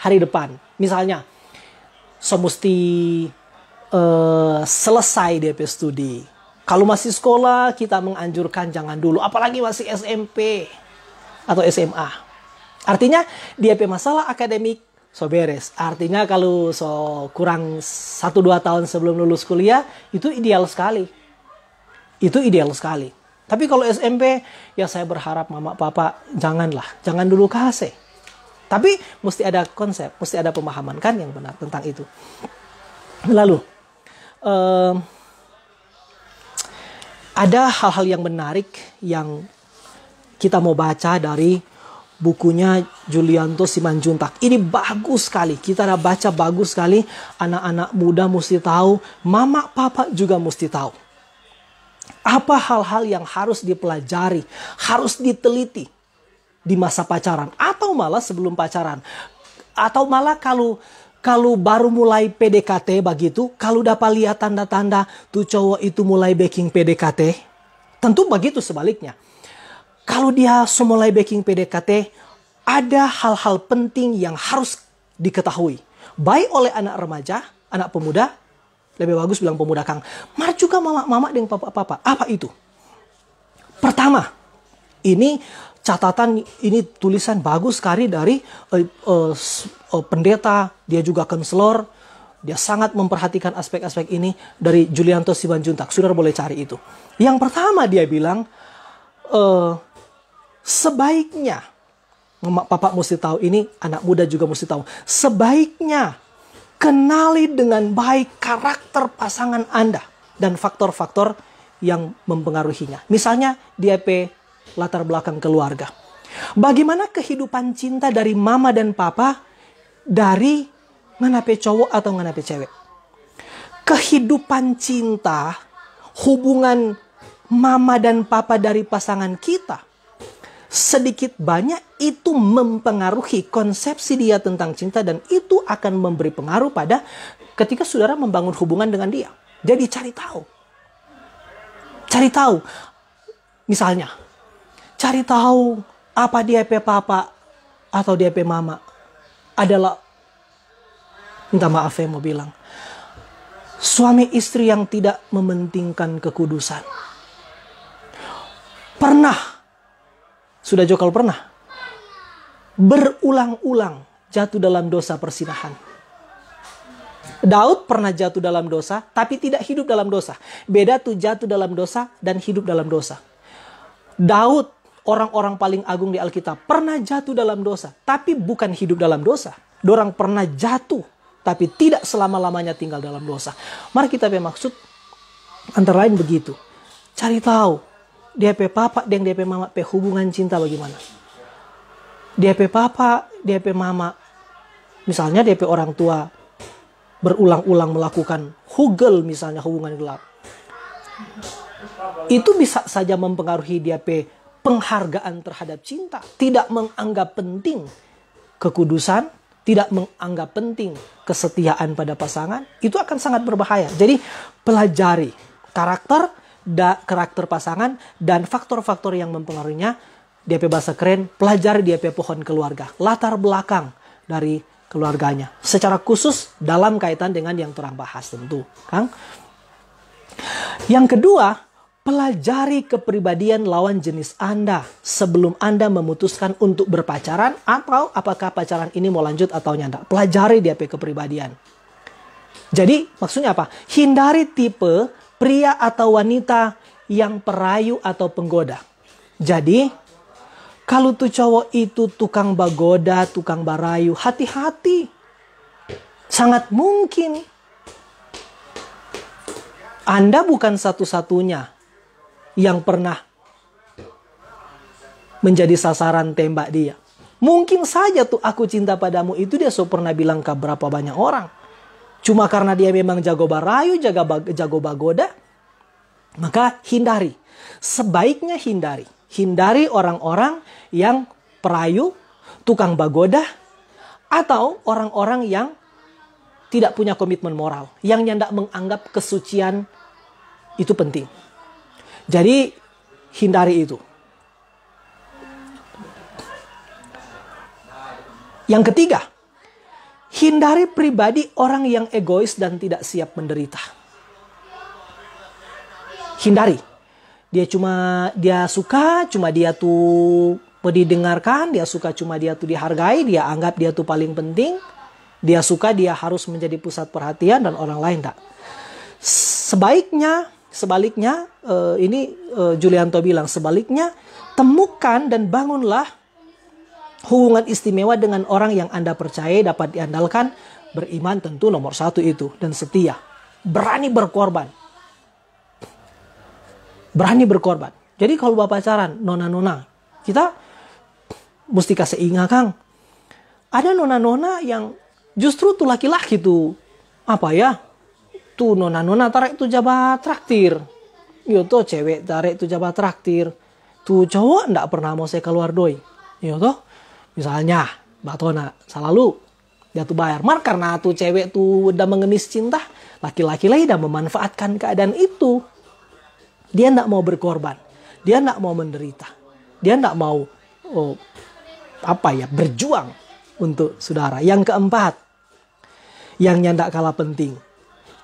hari depan. Misalnya, so mesti uh, selesai DP studi. Kalau masih sekolah, kita menganjurkan jangan dulu. Apalagi masih SMP atau SMA. Artinya, DP masalah akademik so beres. Artinya kalau so kurang 1-2 tahun sebelum lulus kuliah, itu ideal sekali. Itu ideal sekali. Tapi kalau SMP, ya saya berharap mama papa janganlah, jangan dulu KHC. Tapi mesti ada konsep, mesti ada pemahaman kan yang benar tentang itu. Lalu uh, ada hal-hal yang menarik yang kita mau baca dari bukunya Julianto Simanjuntak. Ini bagus sekali. Kita ada baca bagus sekali. Anak-anak muda mesti tahu, mama papa juga mesti tahu. Apa hal-hal yang harus dipelajari, harus diteliti di masa pacaran atau malah sebelum pacaran? Atau malah kalau kalau baru mulai PDKT begitu, kalau dapat lihat tanda-tanda tuh cowok itu mulai backing PDKT, tentu begitu sebaliknya. Kalau dia mulai backing PDKT, ada hal-hal penting yang harus diketahui, baik oleh anak remaja, anak pemuda, lebih bagus bilang pemuda Kang. mar juga mama, mama dengan papa-papa. Apa itu? Pertama, ini catatan ini tulisan bagus sekali dari uh, uh, uh, pendeta, dia juga konselor, dia sangat memperhatikan aspek-aspek ini dari Julianto Sibanjuntak. sudah boleh cari itu. Yang pertama dia bilang uh, sebaiknya Papa mesti tahu ini, anak muda juga mesti tahu. Sebaiknya Kenali dengan baik karakter pasangan Anda dan faktor-faktor yang mempengaruhinya. Misalnya DP latar belakang keluarga. Bagaimana kehidupan cinta dari mama dan papa dari menape cowok atau menape cewek? Kehidupan cinta, hubungan mama dan papa dari pasangan kita sedikit banyak itu mempengaruhi konsepsi dia tentang cinta dan itu akan memberi pengaruh pada ketika saudara membangun hubungan dengan dia. Jadi cari tahu. Cari tahu. Misalnya, cari tahu apa dia pe papa atau dia pe mama adalah minta maaf ya mau bilang suami istri yang tidak mementingkan kekudusan. Pernah sudah jokal pernah? Berulang-ulang jatuh dalam dosa persinahan. Daud pernah jatuh dalam dosa, tapi tidak hidup dalam dosa. Beda tuh jatuh dalam dosa dan hidup dalam dosa. Daud, orang-orang paling agung di Alkitab, pernah jatuh dalam dosa, tapi bukan hidup dalam dosa. Dorang pernah jatuh, tapi tidak selama-lamanya tinggal dalam dosa. Mari kita bermaksud antara lain begitu. Cari tahu DP papa dan DP mama pe hubungan cinta bagaimana? DP papa, DP mama. Misalnya DP orang tua berulang-ulang melakukan hugel misalnya hubungan gelap. Itu bisa saja mempengaruhi DP penghargaan terhadap cinta, tidak menganggap penting kekudusan, tidak menganggap penting kesetiaan pada pasangan, itu akan sangat berbahaya. Jadi pelajari karakter da, karakter pasangan, dan faktor-faktor yang mempengaruhinya. DP bahasa keren, pelajari DP pohon keluarga, latar belakang dari keluarganya. Secara khusus dalam kaitan dengan yang terang bahas tentu, Kang. Yang kedua, pelajari kepribadian lawan jenis Anda sebelum Anda memutuskan untuk berpacaran atau apakah pacaran ini mau lanjut atau nyanda. Pelajari DP kepribadian. Jadi maksudnya apa? Hindari tipe pria atau wanita yang perayu atau penggoda. Jadi, kalau tuh cowok itu tukang bagoda, tukang barayu, hati-hati. Sangat mungkin Anda bukan satu-satunya yang pernah menjadi sasaran tembak dia. Mungkin saja tuh aku cinta padamu itu dia so pernah bilang ke berapa banyak orang. Cuma karena dia memang jago barayu, jago, jago bagoda, maka hindari. Sebaiknya hindari. Hindari orang-orang yang perayu, tukang bagoda, atau orang-orang yang tidak punya komitmen moral, yang tidak menganggap kesucian itu penting. Jadi hindari itu. Yang ketiga, Hindari pribadi orang yang egois dan tidak siap menderita. Hindari. Dia cuma dia suka, cuma dia tuh didengarkan, dia suka cuma dia tuh dihargai, dia anggap dia tuh paling penting. Dia suka dia harus menjadi pusat perhatian dan orang lain tak. Sebaiknya, sebaliknya, eh, ini eh, Julianto bilang sebaliknya, temukan dan bangunlah hubungan istimewa dengan orang yang Anda percaya dapat diandalkan, beriman tentu nomor satu itu, dan setia. Berani berkorban. Berani berkorban. Jadi kalau bapak pacaran, nona-nona, kita mesti kasih ingat Kang. Ada nona-nona yang justru tuh laki-laki tuh, apa ya, tuh nona-nona tarik tuh jabat traktir. Yo tuh cewek tarik tuh jabat traktir. Tuh cowok ndak pernah mau saya keluar doi. Yo tuh Misalnya, Mbak Tona, selalu jatuh bayar. Mar karena tuh cewek tuh udah mengemis cinta, laki-laki lain udah memanfaatkan keadaan itu. Dia tidak mau berkorban, dia tidak mau menderita, dia tidak mau oh, apa ya berjuang untuk saudara. Yang keempat, yang nyandak kalah penting,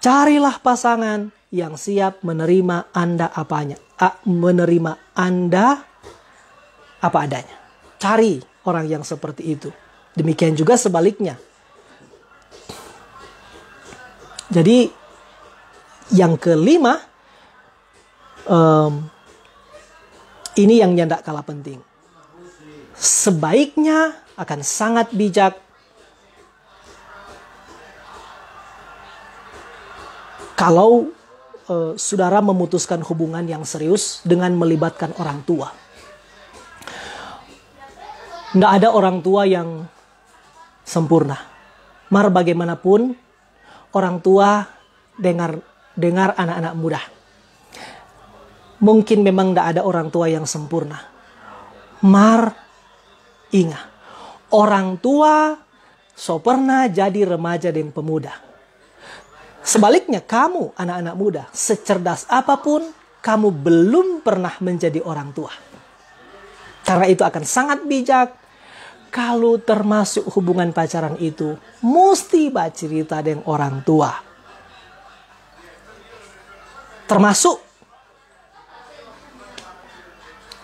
carilah pasangan yang siap menerima Anda apanya, menerima Anda apa adanya. Cari orang yang seperti itu. Demikian juga sebaliknya. Jadi yang kelima um, ini yang tidak kalah penting. Sebaiknya akan sangat bijak kalau uh, saudara memutuskan hubungan yang serius dengan melibatkan orang tua. Nggak ada orang tua yang sempurna. Mar bagaimanapun, orang tua dengar dengar anak-anak muda. Mungkin memang tidak ada orang tua yang sempurna. Mar, ingat, orang tua so pernah jadi remaja dan pemuda. Sebaliknya kamu anak-anak muda, secerdas apapun, kamu belum pernah menjadi orang tua. Karena itu akan sangat bijak, kalau termasuk hubungan pacaran itu mesti bercerita dengan orang tua. Termasuk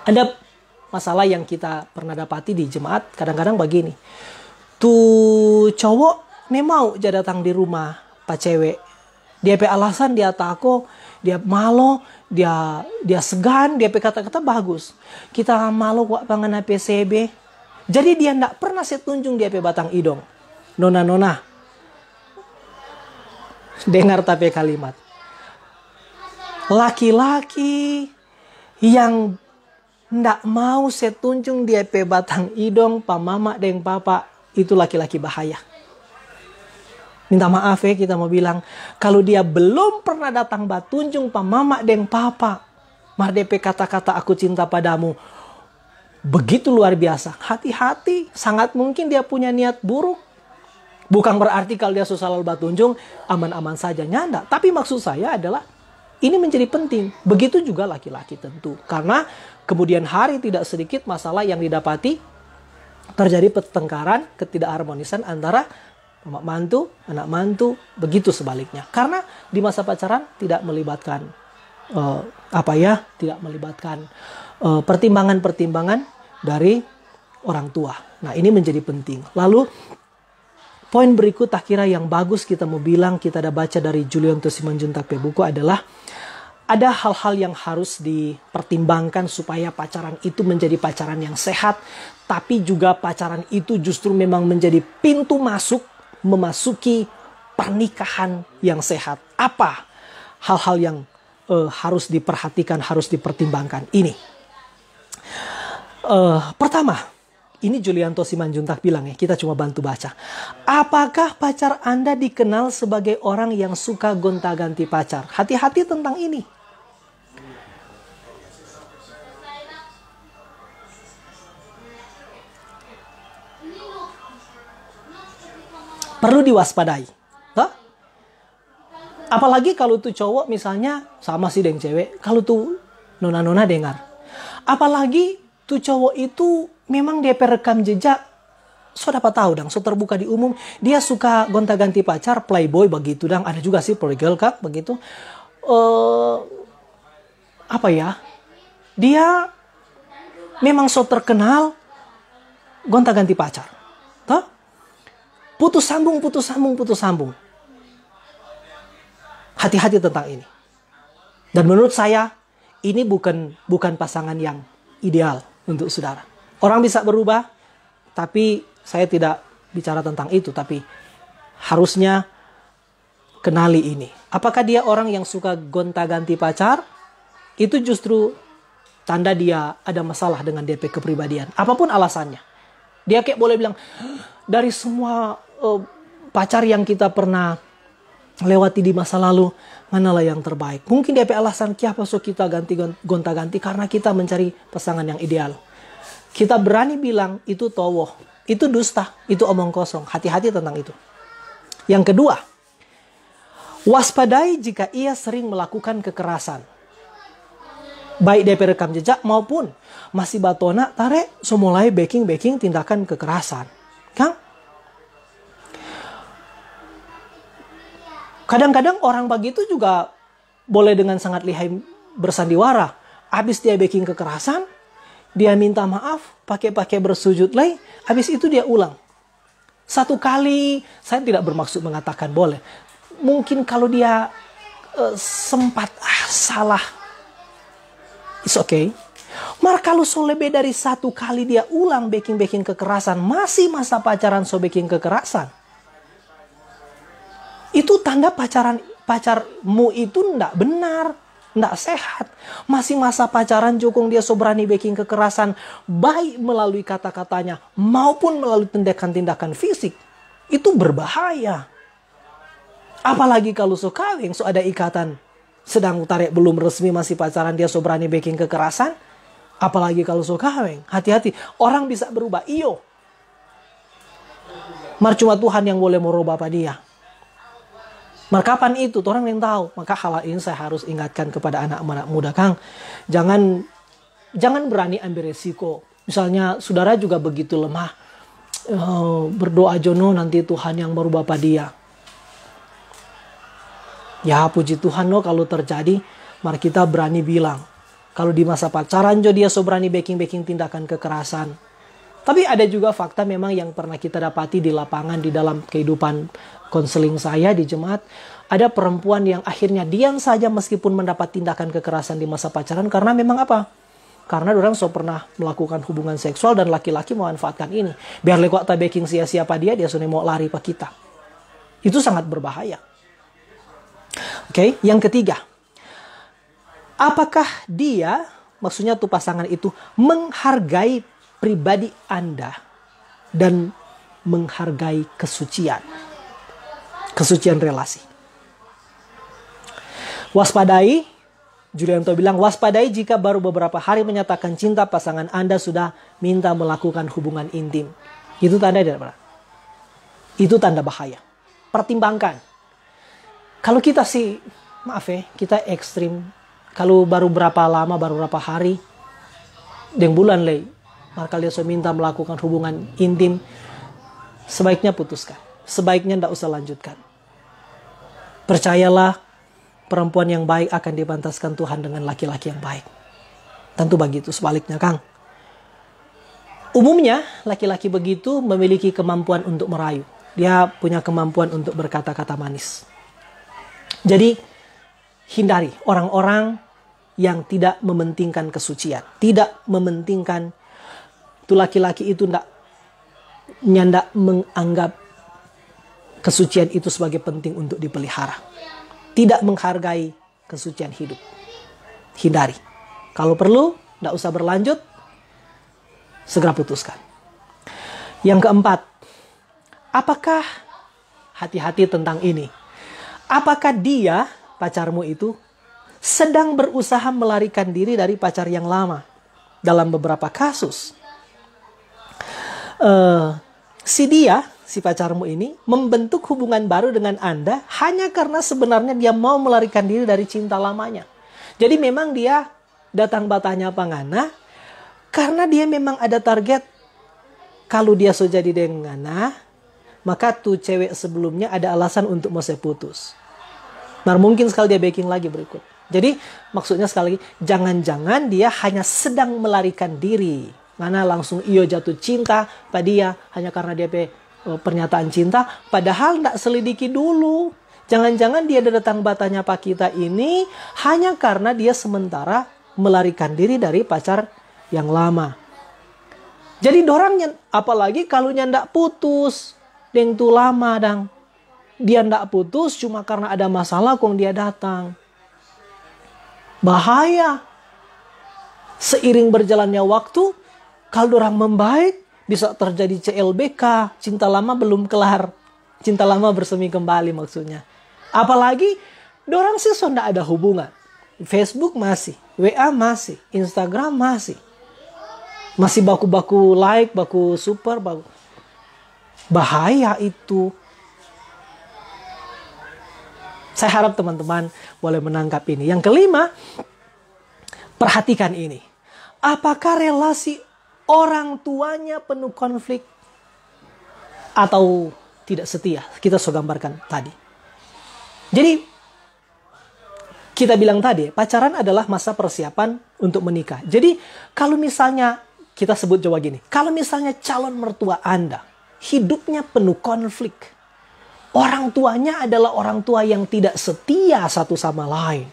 ada masalah yang kita pernah dapati di jemaat kadang-kadang begini. tu cowok nih mau jadi datang di rumah pak cewek. Dia pe alasan dia takut dia malo, dia dia segan, dia pe kata-kata bagus. Kita malo kok pangan PCB, jadi dia tidak pernah saya tunjung dia batang idong. Nona-nona. Dengar tapi kalimat. Laki-laki yang tidak mau saya tunjung dia batang idong pak mama deng papa itu laki-laki bahaya. Minta maaf ya kita mau bilang kalau dia belum pernah datang batunjung pa deng papa. Mardepe kata-kata aku cinta padamu begitu luar biasa. Hati-hati, sangat mungkin dia punya niat buruk. Bukan berarti kalau dia susah lalu batunjung, aman-aman saja nyanda. Tapi maksud saya adalah ini menjadi penting. Begitu juga laki-laki tentu. Karena kemudian hari tidak sedikit masalah yang didapati terjadi pertengkaran, ketidakharmonisan antara Mama mantu, anak mantu, begitu sebaliknya. Karena di masa pacaran tidak melibatkan uh, apa ya, tidak melibatkan Eh, pertimbangan-pertimbangan dari orang tua. Nah, ini menjadi penting. Lalu poin berikut tak kira yang bagus kita mau bilang kita ada baca dari Julian Simanjuntak Pebuku adalah ada hal-hal yang harus dipertimbangkan supaya pacaran itu menjadi pacaran yang sehat, tapi juga pacaran itu justru memang menjadi pintu masuk memasuki pernikahan yang sehat. Apa hal-hal yang uh, harus diperhatikan, harus dipertimbangkan ini? Uh, pertama, ini Julianto Simanjuntak bilang ya, kita cuma bantu baca. Apakah pacar Anda dikenal sebagai orang yang suka gonta-ganti pacar? Hati-hati tentang ini. Perlu diwaspadai. Huh? Apalagi kalau tuh cowok misalnya sama sih dengan cewek, kalau tuh nona-nona dengar. Apalagi tuh cowok itu memang dia perekam jejak so dapat tahu dong, so terbuka di umum. Dia suka gonta-ganti pacar, playboy begitu dong. Ada juga sih playgirl kak begitu. Uh, apa ya? Dia memang so terkenal gonta-ganti pacar. Tuh? Putus sambung, putus sambung, putus sambung. Hati-hati tentang ini. Dan menurut saya, ini bukan bukan pasangan yang ideal untuk saudara. Orang bisa berubah, tapi saya tidak bicara tentang itu, tapi harusnya kenali ini. Apakah dia orang yang suka gonta-ganti pacar? Itu justru tanda dia ada masalah dengan DP kepribadian. Apapun alasannya. Dia kayak boleh bilang, dari semua uh, pacar yang kita pernah lewati di masa lalu, manalah yang terbaik. Mungkin DP alasan kiah pasuk kita ganti gonta-ganti karena kita mencari pasangan yang ideal. Kita berani bilang itu towoh, itu dusta, itu omong kosong. Hati-hati tentang itu. Yang kedua, waspadai jika ia sering melakukan kekerasan. Baik DP rekam jejak maupun masih batona tarik semulai backing-backing tindakan kekerasan. Kang, Kadang-kadang orang pagi itu juga boleh dengan sangat lihai bersandiwara. Habis dia baking kekerasan, dia minta maaf, pakai-pakai bersujud lay, habis itu dia ulang. Satu kali, saya tidak bermaksud mengatakan boleh. Mungkin kalau dia uh, sempat ah, salah, it's okay. Mar kalau so lebih dari satu kali dia ulang baking-baking kekerasan, masih masa pacaran so baking kekerasan itu tanda pacaran pacarmu itu ndak benar ndak sehat masih masa pacaran jokong dia sobrani baking kekerasan baik melalui kata-katanya maupun melalui tindakan-tindakan fisik itu berbahaya apalagi kalau so kawin so ada ikatan sedang tarik belum resmi masih pacaran dia sobrani baking kekerasan apalagi kalau so kawin hati-hati orang bisa berubah iyo Mar Tuhan yang boleh merubah apa dia. Maka kapan itu, orang yang tahu. Maka hal ini saya harus ingatkan kepada anak-anak muda, Kang. Jangan jangan berani ambil resiko. Misalnya saudara juga begitu lemah. Eh, berdoa Jono nanti Tuhan yang merubah pada dia. Ya puji Tuhan no kalau terjadi, mari kita berani bilang. Kalau di masa pacaran jo dia so berani backing-backing tindakan kekerasan. Tapi ada juga fakta memang yang pernah kita dapati di lapangan di dalam kehidupan konseling saya di jemaat ada perempuan yang akhirnya diam saja meskipun mendapat tindakan kekerasan di masa pacaran karena memang apa? Karena orang so pernah melakukan hubungan seksual dan laki-laki memanfaatkan ini. Biar lewat tak sia sia siapa dia, dia sudah mau lari pak kita. Itu sangat berbahaya. Oke, okay, yang ketiga. Apakah dia, maksudnya tuh pasangan itu, menghargai pribadi Anda dan menghargai kesucian? kesucian relasi. Waspadai, Julianto bilang, waspadai jika baru beberapa hari menyatakan cinta pasangan Anda sudah minta melakukan hubungan intim. Itu tanda tidak pernah. Itu tanda bahaya. Pertimbangkan. Kalau kita sih, maaf ya, kita ekstrim. Kalau baru berapa lama, baru berapa hari, yang bulan lei, maka dia minta melakukan hubungan intim, sebaiknya putuskan. Sebaiknya tidak usah lanjutkan Percayalah, perempuan yang baik akan dibantaskan Tuhan dengan laki-laki yang baik. Tentu begitu sebaliknya, Kang. Umumnya, laki-laki begitu memiliki kemampuan untuk merayu. Dia punya kemampuan untuk berkata-kata manis. Jadi, hindari orang-orang yang tidak mementingkan kesucian, tidak mementingkan itu laki-laki itu tidak menganggap kesucian itu sebagai penting untuk dipelihara. Tidak menghargai kesucian hidup. Hindari. Kalau perlu, tidak usah berlanjut, segera putuskan. Yang keempat, apakah hati-hati tentang ini? Apakah dia, pacarmu itu, sedang berusaha melarikan diri dari pacar yang lama? Dalam beberapa kasus, uh, si dia si pacarmu ini membentuk hubungan baru dengan Anda hanya karena sebenarnya dia mau melarikan diri dari cinta lamanya. Jadi memang dia datang batanya pangana karena dia memang ada target kalau dia sudah jadi dengan Ana, maka tuh cewek sebelumnya ada alasan untuk mau saya putus. Nah mungkin sekali dia baking lagi berikut. Jadi maksudnya sekali lagi jangan-jangan dia hanya sedang melarikan diri. Karena langsung iyo jatuh cinta pada dia hanya karena dia be Eh, pernyataan cinta padahal tidak selidiki dulu. Jangan-jangan dia datang batanya Pak kita ini hanya karena dia sementara melarikan diri dari pacar yang lama. Jadi dorangnya apalagi kalau nyandak putus, deng tuh lama dang. Dia ndak putus cuma karena ada masalah kong dia datang. Bahaya. Seiring berjalannya waktu, kalau orang membaik, bisa terjadi CLBK, cinta lama belum kelar. Cinta lama bersemi kembali maksudnya. Apalagi dorang sih sudah ada hubungan. Facebook masih, WA masih, Instagram masih. Masih baku-baku like, baku super, baku. Bahaya itu. Saya harap teman-teman boleh menangkap ini. Yang kelima, perhatikan ini. Apakah relasi orang tuanya penuh konflik atau tidak setia. Kita sudah gambarkan tadi. Jadi kita bilang tadi, pacaran adalah masa persiapan untuk menikah. Jadi kalau misalnya kita sebut Jawa gini, kalau misalnya calon mertua Anda hidupnya penuh konflik, orang tuanya adalah orang tua yang tidak setia satu sama lain.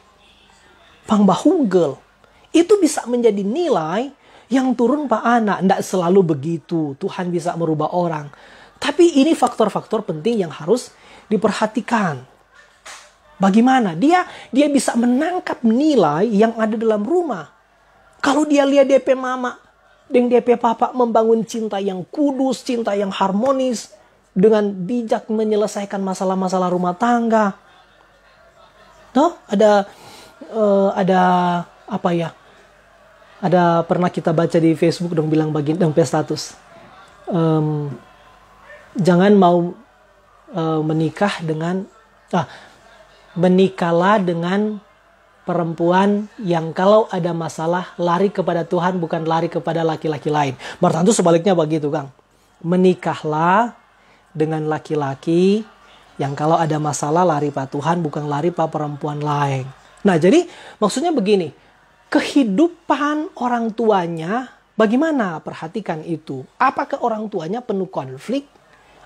Pangbahugel, itu bisa menjadi nilai yang turun Pak anak tidak selalu begitu. Tuhan bisa merubah orang. Tapi ini faktor-faktor penting yang harus diperhatikan. Bagaimana? Dia dia bisa menangkap nilai yang ada dalam rumah. Kalau dia lihat DP mama, dengan DP Papa membangun cinta yang kudus, cinta yang harmonis, dengan bijak menyelesaikan masalah-masalah rumah tangga. tuh ada uh, ada apa ya? ada pernah kita baca di Facebook dong bilang bagi dong punya status um, jangan mau uh, menikah dengan ah menikahlah dengan perempuan yang kalau ada masalah lari kepada Tuhan bukan lari kepada laki-laki lain. Menurut tuh sebaliknya begitu Kang. Menikahlah dengan laki-laki yang kalau ada masalah lari pak Tuhan bukan lari pak perempuan lain. Nah jadi maksudnya begini, kehidupan orang tuanya bagaimana? Perhatikan itu. Apakah orang tuanya penuh konflik?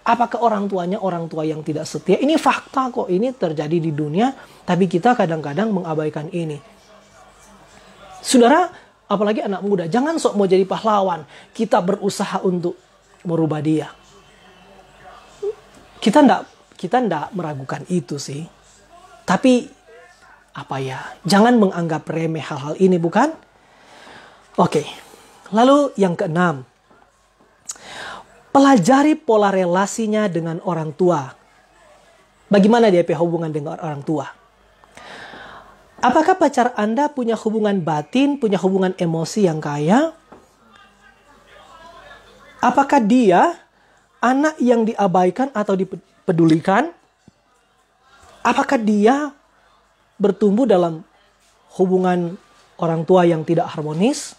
Apakah orang tuanya orang tua yang tidak setia? Ini fakta kok, ini terjadi di dunia, tapi kita kadang-kadang mengabaikan ini. Saudara, apalagi anak muda, jangan sok mau jadi pahlawan. Kita berusaha untuk merubah dia. Kita ndak kita ndak meragukan itu sih. Tapi apa ya? Jangan menganggap remeh hal-hal ini, bukan? Oke. Lalu yang keenam, pelajari pola relasinya dengan orang tua. Bagaimana dia punya hubungan dengan orang tua? Apakah pacar Anda punya hubungan batin, punya hubungan emosi yang kaya? Apakah dia anak yang diabaikan atau dipedulikan? Apakah dia bertumbuh dalam hubungan orang tua yang tidak harmonis.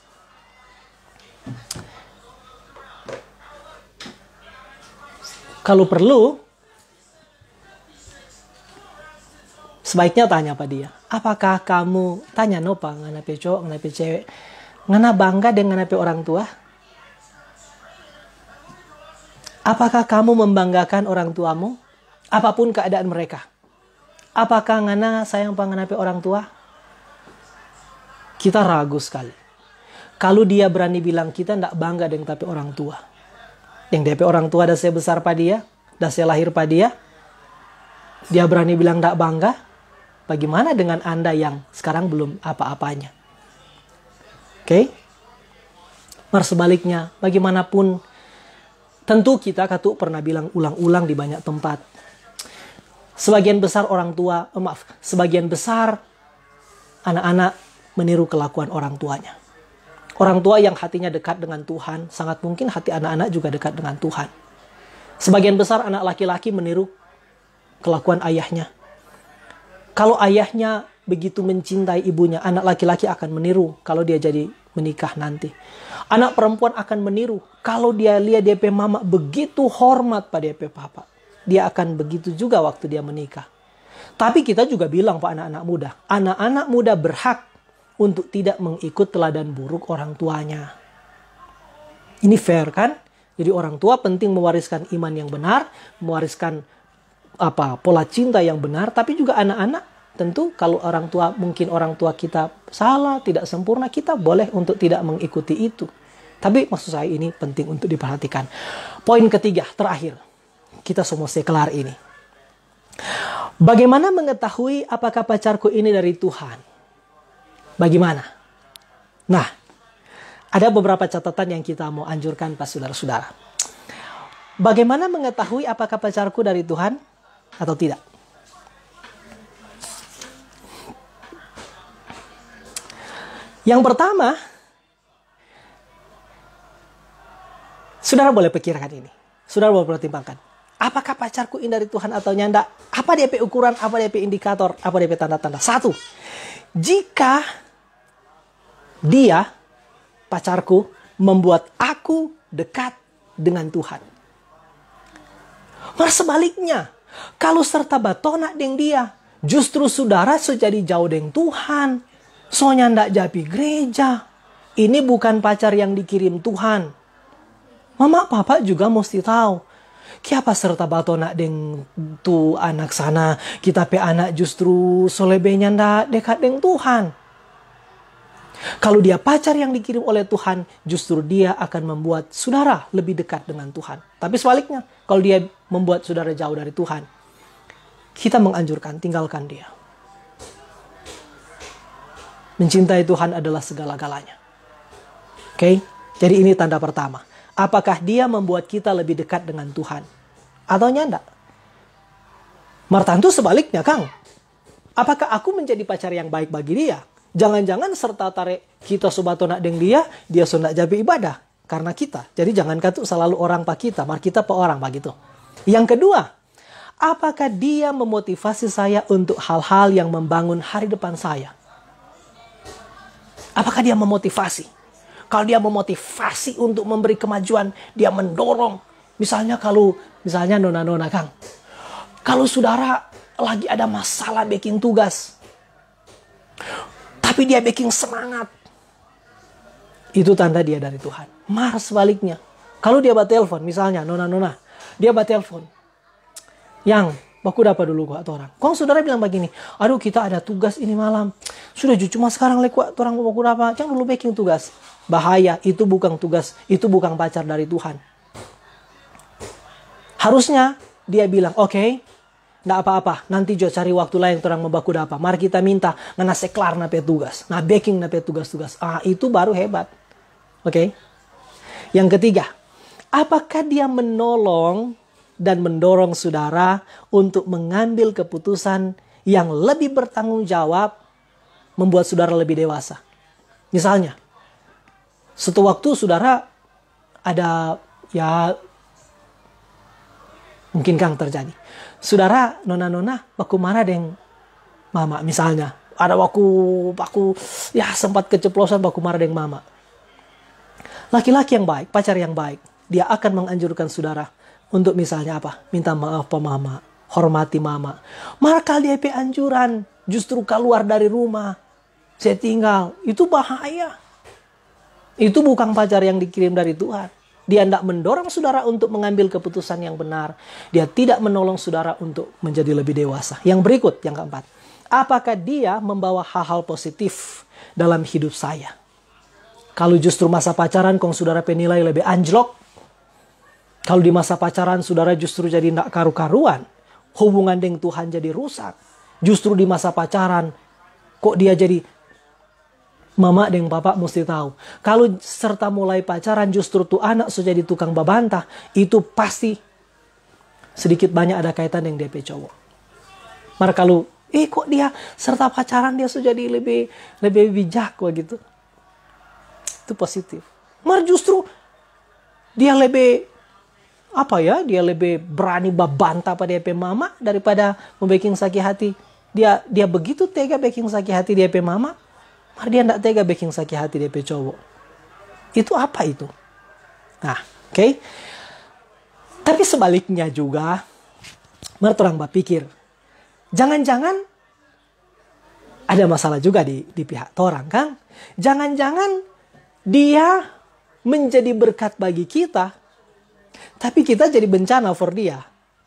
Kalau perlu, sebaiknya tanya pada dia. Apakah kamu tanya nopa nggak cowok, nganapi cewek, ngana bangga dengan nape orang tua? Apakah kamu membanggakan orang tuamu? Apapun keadaan mereka apakah ngana sayang panganapi orang tua? Kita ragu sekali. Kalau dia berani bilang kita ndak bangga dengan tapi orang tua. Yang DP orang tua ada saya besar pada dia, ada saya lahir pada dia. Dia berani bilang ndak bangga. Bagaimana dengan Anda yang sekarang belum apa-apanya? Oke? Okay? Mar sebaliknya, bagaimanapun tentu kita katuk pernah bilang ulang-ulang di banyak tempat Sebagian besar orang tua, oh maaf, sebagian besar anak-anak meniru kelakuan orang tuanya. Orang tua yang hatinya dekat dengan Tuhan, sangat mungkin hati anak-anak juga dekat dengan Tuhan. Sebagian besar anak laki-laki meniru kelakuan ayahnya. Kalau ayahnya begitu mencintai ibunya, anak laki-laki akan meniru kalau dia jadi menikah nanti. Anak perempuan akan meniru kalau dia lihat DP mama begitu hormat pada DP papa dia akan begitu juga waktu dia menikah. Tapi kita juga bilang Pak anak-anak muda, anak-anak muda berhak untuk tidak mengikut teladan buruk orang tuanya. Ini fair kan? Jadi orang tua penting mewariskan iman yang benar, mewariskan apa pola cinta yang benar, tapi juga anak-anak tentu kalau orang tua mungkin orang tua kita salah, tidak sempurna, kita boleh untuk tidak mengikuti itu. Tapi maksud saya ini penting untuk diperhatikan. Poin ketiga, terakhir kita semua sekelar ini. Bagaimana mengetahui apakah pacarku ini dari Tuhan? Bagaimana? Nah, ada beberapa catatan yang kita mau anjurkan pas saudara-saudara. Bagaimana mengetahui apakah pacarku dari Tuhan atau tidak? Yang pertama, saudara boleh pikirkan ini. Saudara boleh pertimbangkan Apakah pacarku ini dari Tuhan atau nyanda? Apa DP ukuran, apa DP indikator, apa DP tanda-tanda? Satu, jika dia, pacarku, membuat aku dekat dengan Tuhan. Malah sebaliknya, kalau serta batona deng dia, justru saudara sejadi jauh deng Tuhan. Soalnya ndak jadi gereja. Ini bukan pacar yang dikirim Tuhan. Mama papa juga mesti tahu Kiapa serta batona deng tu anak sana, kita pe anak justru solebenya ndak dekat deng Tuhan. Kalau dia pacar yang dikirim oleh Tuhan, justru dia akan membuat saudara lebih dekat dengan Tuhan. Tapi sebaliknya, kalau dia membuat saudara jauh dari Tuhan, kita menganjurkan tinggalkan dia. Mencintai Tuhan adalah segala-galanya. Oke, okay? jadi ini tanda pertama. Apakah dia membuat kita lebih dekat dengan Tuhan? Atau nyanda? Martantu sebaliknya, Kang. Apakah aku menjadi pacar yang baik bagi dia? Jangan-jangan serta tarik kita sobat nak deng dia, dia sudah jadi ibadah karena kita. Jadi jangan katuk selalu orang pak kita, mar kita pak orang pak gitu. Yang kedua, apakah dia memotivasi saya untuk hal-hal yang membangun hari depan saya? Apakah dia memotivasi? Kalau dia memotivasi untuk memberi kemajuan, dia mendorong. Misalnya kalau, misalnya nona-nona Kang. Kalau saudara lagi ada masalah bikin tugas. Tapi dia bikin semangat. Itu tanda dia dari Tuhan. Mar sebaliknya. Kalau dia bat telepon, misalnya nona-nona. Dia bat telepon. Yang, Baku dapat dulu kok atau orang. Kong saudara bilang begini, aduh kita ada tugas ini malam. Sudah cuma sekarang lekuat orang mau baku dapat, jangan dulu baking tugas bahaya, itu bukan tugas, itu bukan pacar dari Tuhan. Harusnya dia bilang, oke, okay, ndak apa-apa, nanti jo cari waktu lain orang membaku apa. Mari kita minta, ngana seklar nape tugas, nah baking nape tugas-tugas. Ah, itu baru hebat. Oke. Okay? Yang ketiga, apakah dia menolong dan mendorong saudara untuk mengambil keputusan yang lebih bertanggung jawab membuat saudara lebih dewasa? Misalnya, satu waktu saudara ada ya mungkin kang terjadi. Saudara nona-nona baku marah dengan mama misalnya. Ada waktu baku ya sempat keceplosan baku marah dengan mama. Laki-laki yang baik, pacar yang baik, dia akan menganjurkan saudara untuk misalnya apa? Minta maaf pak mama, hormati mama. Maka dia anjuran, justru keluar dari rumah. Saya tinggal, itu bahaya. Itu bukan pacar yang dikirim dari Tuhan. Dia tidak mendorong saudara untuk mengambil keputusan yang benar. Dia tidak menolong saudara untuk menjadi lebih dewasa. Yang berikut, yang keempat. Apakah dia membawa hal-hal positif dalam hidup saya? Kalau justru masa pacaran kong saudara penilai lebih anjlok. Kalau di masa pacaran saudara justru jadi tidak karu-karuan. Hubungan dengan Tuhan jadi rusak. Justru di masa pacaran kok dia jadi mama dan papa mesti tahu. Kalau serta mulai pacaran justru tuh anak sudah jadi tukang babantah, itu pasti sedikit banyak ada kaitan dengan DP cowok. Mar kalau eh kok dia serta pacaran dia sudah jadi lebih lebih bijak gitu. Itu positif. Mar justru dia lebih apa ya dia lebih berani babanta pada DP mama daripada membaking sakit hati dia dia begitu tega baking sakit hati DP mama dia tidak tega bikin sakit hati DP cowok. Itu apa itu? Nah, oke. Okay? Tapi sebaliknya juga, menurut orang berpikir, jangan-jangan ada masalah juga di, di pihak orang, Kang. Jangan-jangan dia menjadi berkat bagi kita, tapi kita jadi bencana for dia.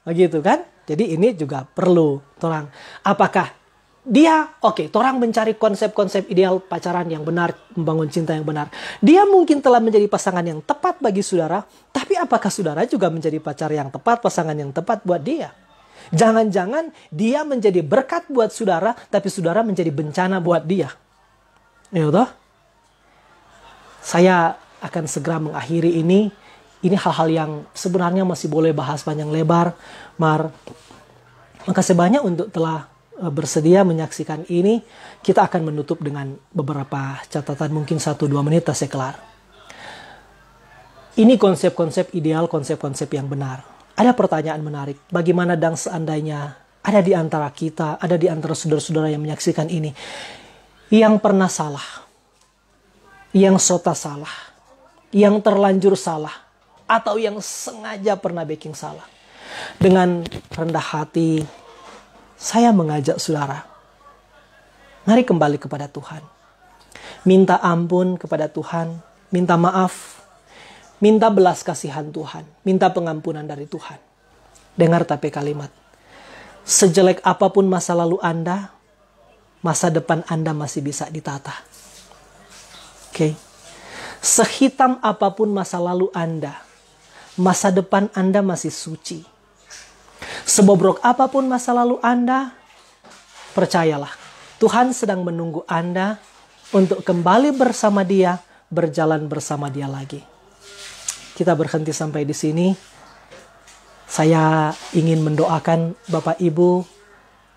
Begitu kan? Jadi ini juga perlu orang. Apakah dia oke, okay, orang mencari konsep-konsep ideal pacaran yang benar, membangun cinta yang benar. Dia mungkin telah menjadi pasangan yang tepat bagi saudara, tapi apakah saudara juga menjadi pacar yang tepat, pasangan yang tepat buat dia? Jangan-jangan dia menjadi berkat buat saudara, tapi saudara menjadi bencana buat dia. Ya toh? Saya akan segera mengakhiri ini. Ini hal-hal yang sebenarnya masih boleh bahas panjang lebar, Mar. Makasih banyak untuk telah Eh, bersedia menyaksikan ini, kita akan menutup dengan beberapa catatan mungkin 1-2 menit saya kelar. Ini konsep-konsep ideal, konsep-konsep yang benar. Ada pertanyaan menarik, bagaimana dang seandainya ada di antara kita, ada di antara saudara-saudara yang menyaksikan ini, yang pernah salah, yang sota salah, yang terlanjur salah, atau yang sengaja pernah baking salah. Dengan rendah hati, saya mengajak saudara, mari kembali kepada Tuhan. Minta ampun kepada Tuhan, minta maaf, minta belas kasihan Tuhan, minta pengampunan dari Tuhan. Dengar tapi kalimat, sejelek apapun masa lalu Anda, masa depan Anda masih bisa ditata. Oke. Okay. Sehitam apapun masa lalu Anda, masa depan Anda masih suci Sebobrok apapun masa lalu Anda, percayalah, Tuhan sedang menunggu Anda untuk kembali bersama Dia, berjalan bersama Dia lagi. Kita berhenti sampai di sini. Saya ingin mendoakan Bapak Ibu,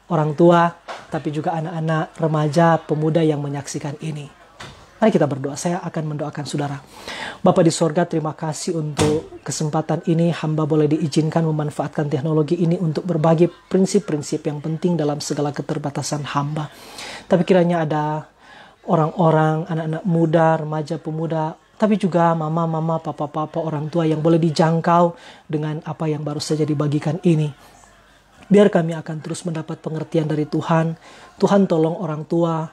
orang tua, tapi juga anak-anak remaja, pemuda yang menyaksikan ini Mari kita berdoa. Saya akan mendoakan saudara. Bapak di sorga, terima kasih untuk kesempatan ini. Hamba boleh diizinkan memanfaatkan teknologi ini untuk berbagi prinsip-prinsip yang penting dalam segala keterbatasan hamba. Tapi kiranya ada orang-orang, anak-anak muda, remaja, pemuda, tapi juga mama-mama, papa-papa, orang tua yang boleh dijangkau dengan apa yang baru saja dibagikan ini. Biar kami akan terus mendapat pengertian dari Tuhan. Tuhan tolong orang tua,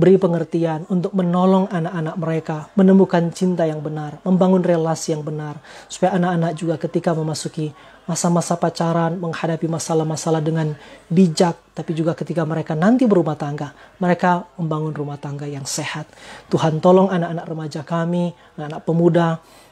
beri pengertian untuk menolong anak-anak mereka menemukan cinta yang benar, membangun relasi yang benar, supaya anak-anak juga ketika memasuki masa-masa pacaran, menghadapi masalah-masalah dengan bijak, tapi juga ketika mereka nanti berumah tangga, mereka membangun rumah tangga yang sehat. Tuhan tolong anak-anak remaja kami, anak-anak pemuda,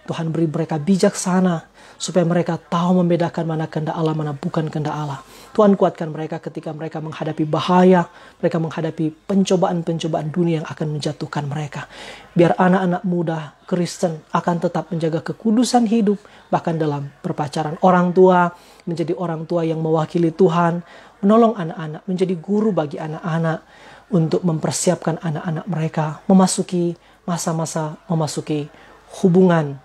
Tuhan beri mereka bijaksana supaya mereka tahu membedakan mana kehendak Allah mana bukan kehendak Allah. Tuhan kuatkan mereka ketika mereka menghadapi bahaya, mereka menghadapi pencobaan-pencobaan dunia yang akan menjatuhkan mereka. Biar anak-anak muda Kristen akan tetap menjaga kekudusan hidup bahkan dalam perpacaran orang tua, menjadi orang tua yang mewakili Tuhan, menolong anak-anak, menjadi guru bagi anak-anak untuk mempersiapkan anak-anak mereka memasuki masa-masa memasuki hubungan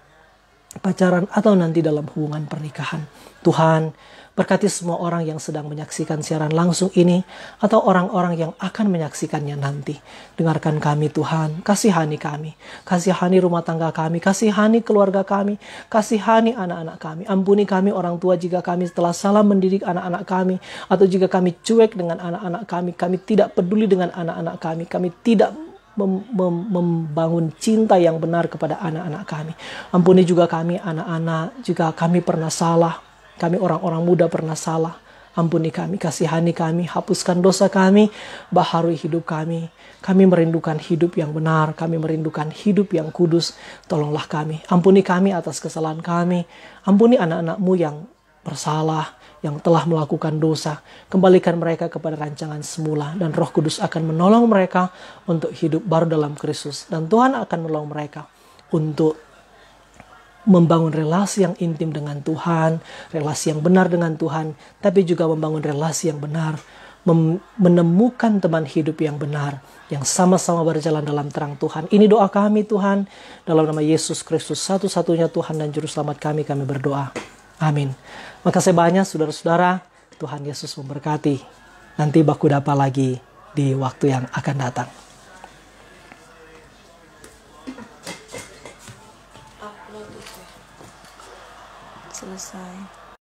pacaran atau nanti dalam hubungan pernikahan. Tuhan berkati semua orang yang sedang menyaksikan siaran langsung ini atau orang-orang yang akan menyaksikannya nanti. Dengarkan kami Tuhan, kasihani kami, kasihani rumah tangga kami, kasihani keluarga kami, kasihani anak-anak kami. Ampuni kami orang tua jika kami telah salah mendidik anak-anak kami atau jika kami cuek dengan anak-anak kami, kami tidak peduli dengan anak-anak kami, kami tidak mem mem membangun cinta yang benar kepada anak-anak kami. Ampuni juga kami anak-anak, juga kami pernah salah, kami orang-orang muda pernah salah. Ampuni kami, kasihani kami, hapuskan dosa kami, baharui hidup kami. Kami merindukan hidup yang benar, kami merindukan hidup yang kudus. Tolonglah kami, ampuni kami atas kesalahan kami. Ampuni anak-anakmu yang bersalah, yang telah melakukan dosa. Kembalikan mereka kepada rancangan semula dan Roh Kudus akan menolong mereka untuk hidup baru dalam Kristus dan Tuhan akan menolong mereka untuk membangun relasi yang intim dengan Tuhan, relasi yang benar dengan Tuhan, tapi juga membangun relasi yang benar, menemukan teman hidup yang benar yang sama-sama berjalan dalam terang Tuhan. Ini doa kami Tuhan, dalam nama Yesus Kristus satu-satunya Tuhan dan juru selamat kami kami berdoa. Amin. Makasih banyak saudara-saudara. Tuhan Yesus memberkati. Nanti baku dapat lagi di waktu yang akan datang. Ya. Selesai.